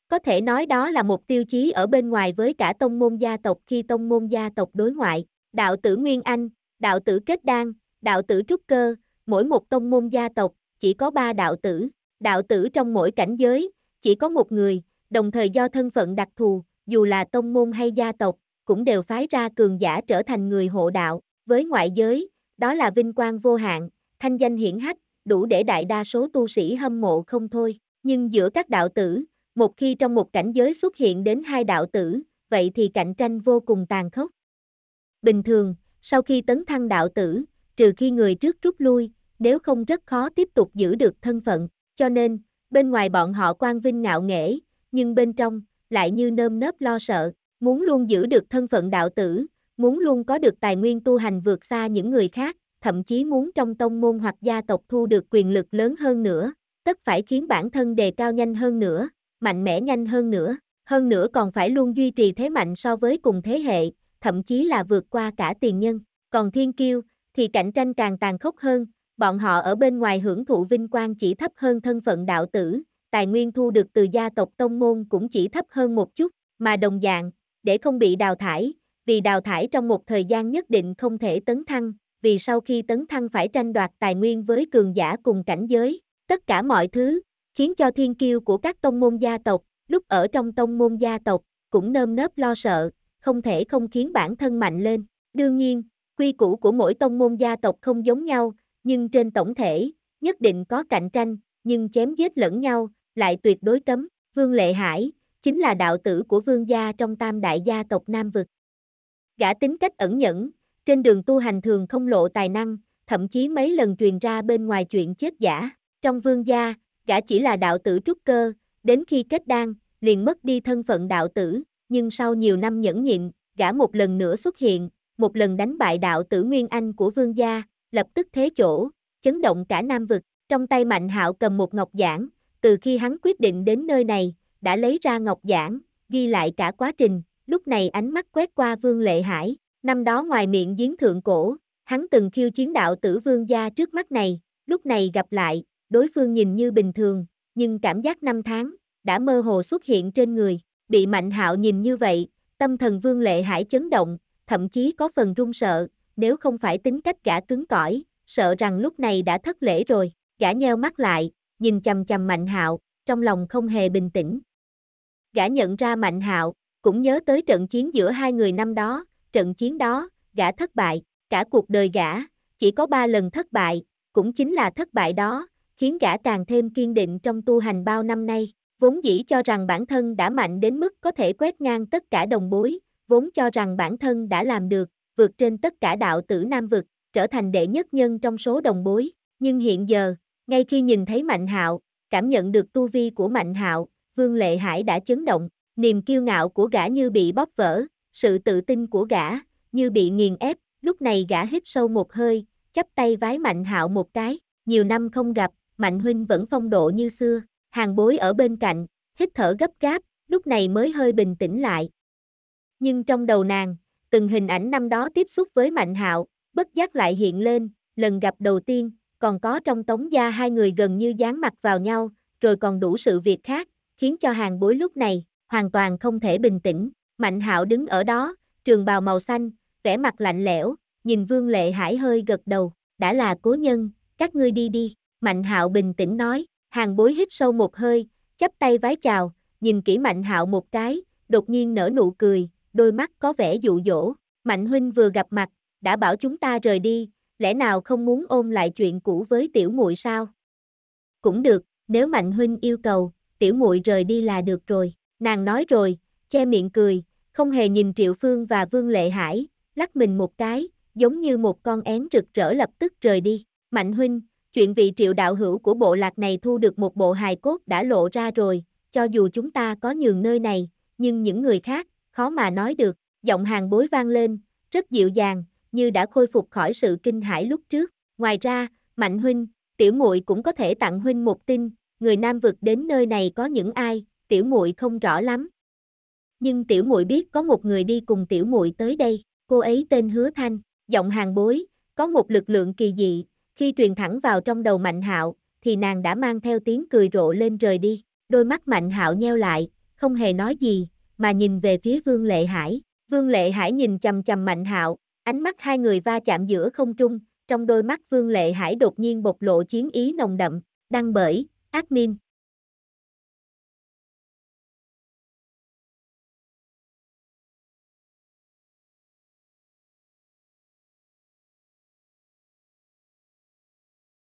Có thể nói đó là một tiêu chí ở bên ngoài với cả tông môn gia tộc khi tông môn gia tộc đối ngoại, đạo tử Nguyên Anh, đạo tử Kết Đan, đạo tử Trúc Cơ, mỗi một tông môn gia tộc chỉ có ba đạo tử, đạo tử trong mỗi cảnh giới chỉ có một người, đồng thời do thân phận đặc thù, dù là tông môn hay gia tộc, cũng đều phái ra cường giả trở thành người hộ đạo, với ngoại giới, đó là vinh quang vô hạn, thanh danh hiển hách, đủ để đại đa số tu sĩ hâm mộ không thôi. Nhưng giữa các đạo tử, một khi trong một cảnh giới xuất hiện đến hai đạo tử, vậy thì cạnh tranh vô cùng tàn khốc. Bình thường, sau khi tấn thăng đạo tử, trừ khi người trước rút lui, nếu không rất khó tiếp tục giữ được thân phận, cho nên, bên ngoài bọn họ quan vinh ngạo nghễ, nhưng bên trong, lại như nơm nớp lo sợ, muốn luôn giữ được thân phận đạo tử, muốn luôn có được tài nguyên tu hành vượt xa những người khác, thậm chí muốn trong tông môn hoặc gia tộc thu được quyền lực lớn hơn nữa, tất phải khiến bản thân đề cao nhanh hơn nữa, mạnh mẽ nhanh hơn nữa, hơn nữa còn phải luôn duy trì thế mạnh so với cùng thế hệ, thậm chí là vượt qua cả tiền nhân. Còn thiên kiêu, thì cạnh tranh càng tàn khốc hơn, bọn họ ở bên ngoài hưởng thụ vinh quang chỉ thấp hơn thân phận đạo tử, tài nguyên thu được từ gia tộc tông môn cũng chỉ thấp hơn một chút, mà đồng dạng, để không bị đào thải, vì đào thải trong một thời gian nhất định không thể tấn thăng, vì sau khi tấn thăng phải tranh đoạt tài nguyên với cường giả cùng cảnh giới, tất cả mọi thứ, khiến cho thiên kiêu của các tông môn gia tộc, lúc ở trong tông môn gia tộc, cũng nơm nớp lo sợ, không thể không khiến bản thân mạnh lên. Đương nhiên, quy củ của mỗi tông môn gia tộc không giống nhau, nhưng trên tổng thể, nhất định có cạnh tranh, nhưng chém giết lẫn nhau, lại tuyệt đối cấm. Vương Lệ Hải, chính là đạo tử của vương gia trong tam đại gia tộc Nam Vực. Gã tính cách ẩn nhẫn, trên đường tu hành thường không lộ tài năng, thậm chí mấy lần truyền ra bên ngoài chuyện chết giả. Trong vương gia, gã chỉ là đạo tử trúc cơ, đến khi kết đan, liền mất đi thân phận đạo tử, nhưng sau nhiều năm nhẫn nhịn, gã một lần nữa xuất hiện, một lần đánh bại đạo tử Nguyên Anh của vương gia, lập tức thế chỗ, chấn động cả Nam Vực. Trong tay Mạnh hạo cầm một ngọc giảng, từ khi hắn quyết định đến nơi này, đã lấy ra ngọc giảng, ghi lại cả quá trình, lúc này ánh mắt quét qua Vương Lệ Hải, Năm đó ngoài miệng giếng thượng cổ, hắn từng khiêu chiến đạo tử vương gia trước mắt này, lúc này gặp lại, đối phương nhìn như bình thường, nhưng cảm giác năm tháng, đã mơ hồ xuất hiện trên người, bị mạnh hạo nhìn như vậy, tâm thần vương lệ hải chấn động, thậm chí có phần run sợ, nếu không phải tính cách gã cứng cỏi, sợ rằng lúc này đã thất lễ rồi, gã nheo mắt lại, nhìn chầm chầm mạnh hạo, trong lòng không hề bình tĩnh. Gã nhận ra mạnh hạo, cũng nhớ tới trận chiến giữa hai người năm đó, trận chiến đó, gã thất bại, cả cuộc đời gã, chỉ có ba lần thất bại, cũng chính là thất bại đó, khiến gã càng thêm kiên định trong tu hành bao năm nay, vốn dĩ cho rằng bản thân đã mạnh đến mức có thể quét ngang tất cả đồng bối, vốn cho rằng bản thân đã làm được, vượt trên tất cả đạo tử Nam vực, trở thành đệ nhất nhân trong số đồng bối, nhưng hiện giờ, ngay khi nhìn thấy Mạnh Hạo, cảm nhận được tu vi của Mạnh Hạo, Vương Lệ Hải đã chấn động, niềm kiêu ngạo của gã như bị bóp vỡ, sự tự tin của gã, như bị nghiền ép, lúc này gã hít sâu một hơi, chắp tay vái Mạnh Hạo một cái, nhiều năm không gặp, Mạnh Huynh vẫn phong độ như xưa, hàng bối ở bên cạnh, hít thở gấp gáp, lúc này mới hơi bình tĩnh lại. Nhưng trong đầu nàng, từng hình ảnh năm đó tiếp xúc với Mạnh Hạo, bất giác lại hiện lên, lần gặp đầu tiên, còn có trong tống gia hai người gần như dán mặt vào nhau, rồi còn đủ sự việc khác, khiến cho hàng bối lúc này, hoàn toàn không thể bình tĩnh, Mạnh hạo đứng ở đó, trường bào màu xanh, vẻ mặt lạnh lẽo, nhìn Vương Lệ Hải hơi gật đầu, đã là cố nhân, các ngươi đi đi. Mạnh hạo bình tĩnh nói, hàng bối hít sâu một hơi, chắp tay vái chào, nhìn kỹ mạnh hạo một cái, đột nhiên nở nụ cười, đôi mắt có vẻ dụ dỗ. Mạnh huynh vừa gặp mặt, đã bảo chúng ta rời đi, lẽ nào không muốn ôm lại chuyện cũ với tiểu muội sao? Cũng được, nếu mạnh huynh yêu cầu, tiểu muội rời đi là được rồi. Nàng nói rồi, che miệng cười, không hề nhìn Triệu Phương và Vương Lệ Hải, lắc mình một cái, giống như một con én rực rỡ lập tức rời đi. Mạnh huynh, chuyện vị Triệu đạo hữu của bộ lạc này thu được một bộ hài cốt đã lộ ra rồi, cho dù chúng ta có nhường nơi này, nhưng những người khác, khó mà nói được. Giọng hàng bối vang lên, rất dịu dàng, như đã khôi phục khỏi sự kinh hãi lúc trước. Ngoài ra, Mạnh huynh, tiểu muội cũng có thể tặng huynh một tin, người nam vực đến nơi này có những ai, tiểu muội không rõ lắm, nhưng tiểu muội biết có một người đi cùng tiểu muội tới đây, cô ấy tên Hứa Thanh, giọng hàng bối, có một lực lượng kỳ dị, khi truyền thẳng vào trong đầu Mạnh Hạo, thì nàng đã mang theo tiếng cười rộ lên rời đi. Đôi mắt Mạnh Hạo nheo lại, không hề nói gì, mà nhìn về phía Vương Lệ Hải. Vương Lệ Hải nhìn chằm chằm Mạnh Hạo, ánh mắt hai người va chạm giữa không trung, trong đôi mắt Vương Lệ Hải đột nhiên bộc lộ chiến ý nồng đậm, đăng bởi Admin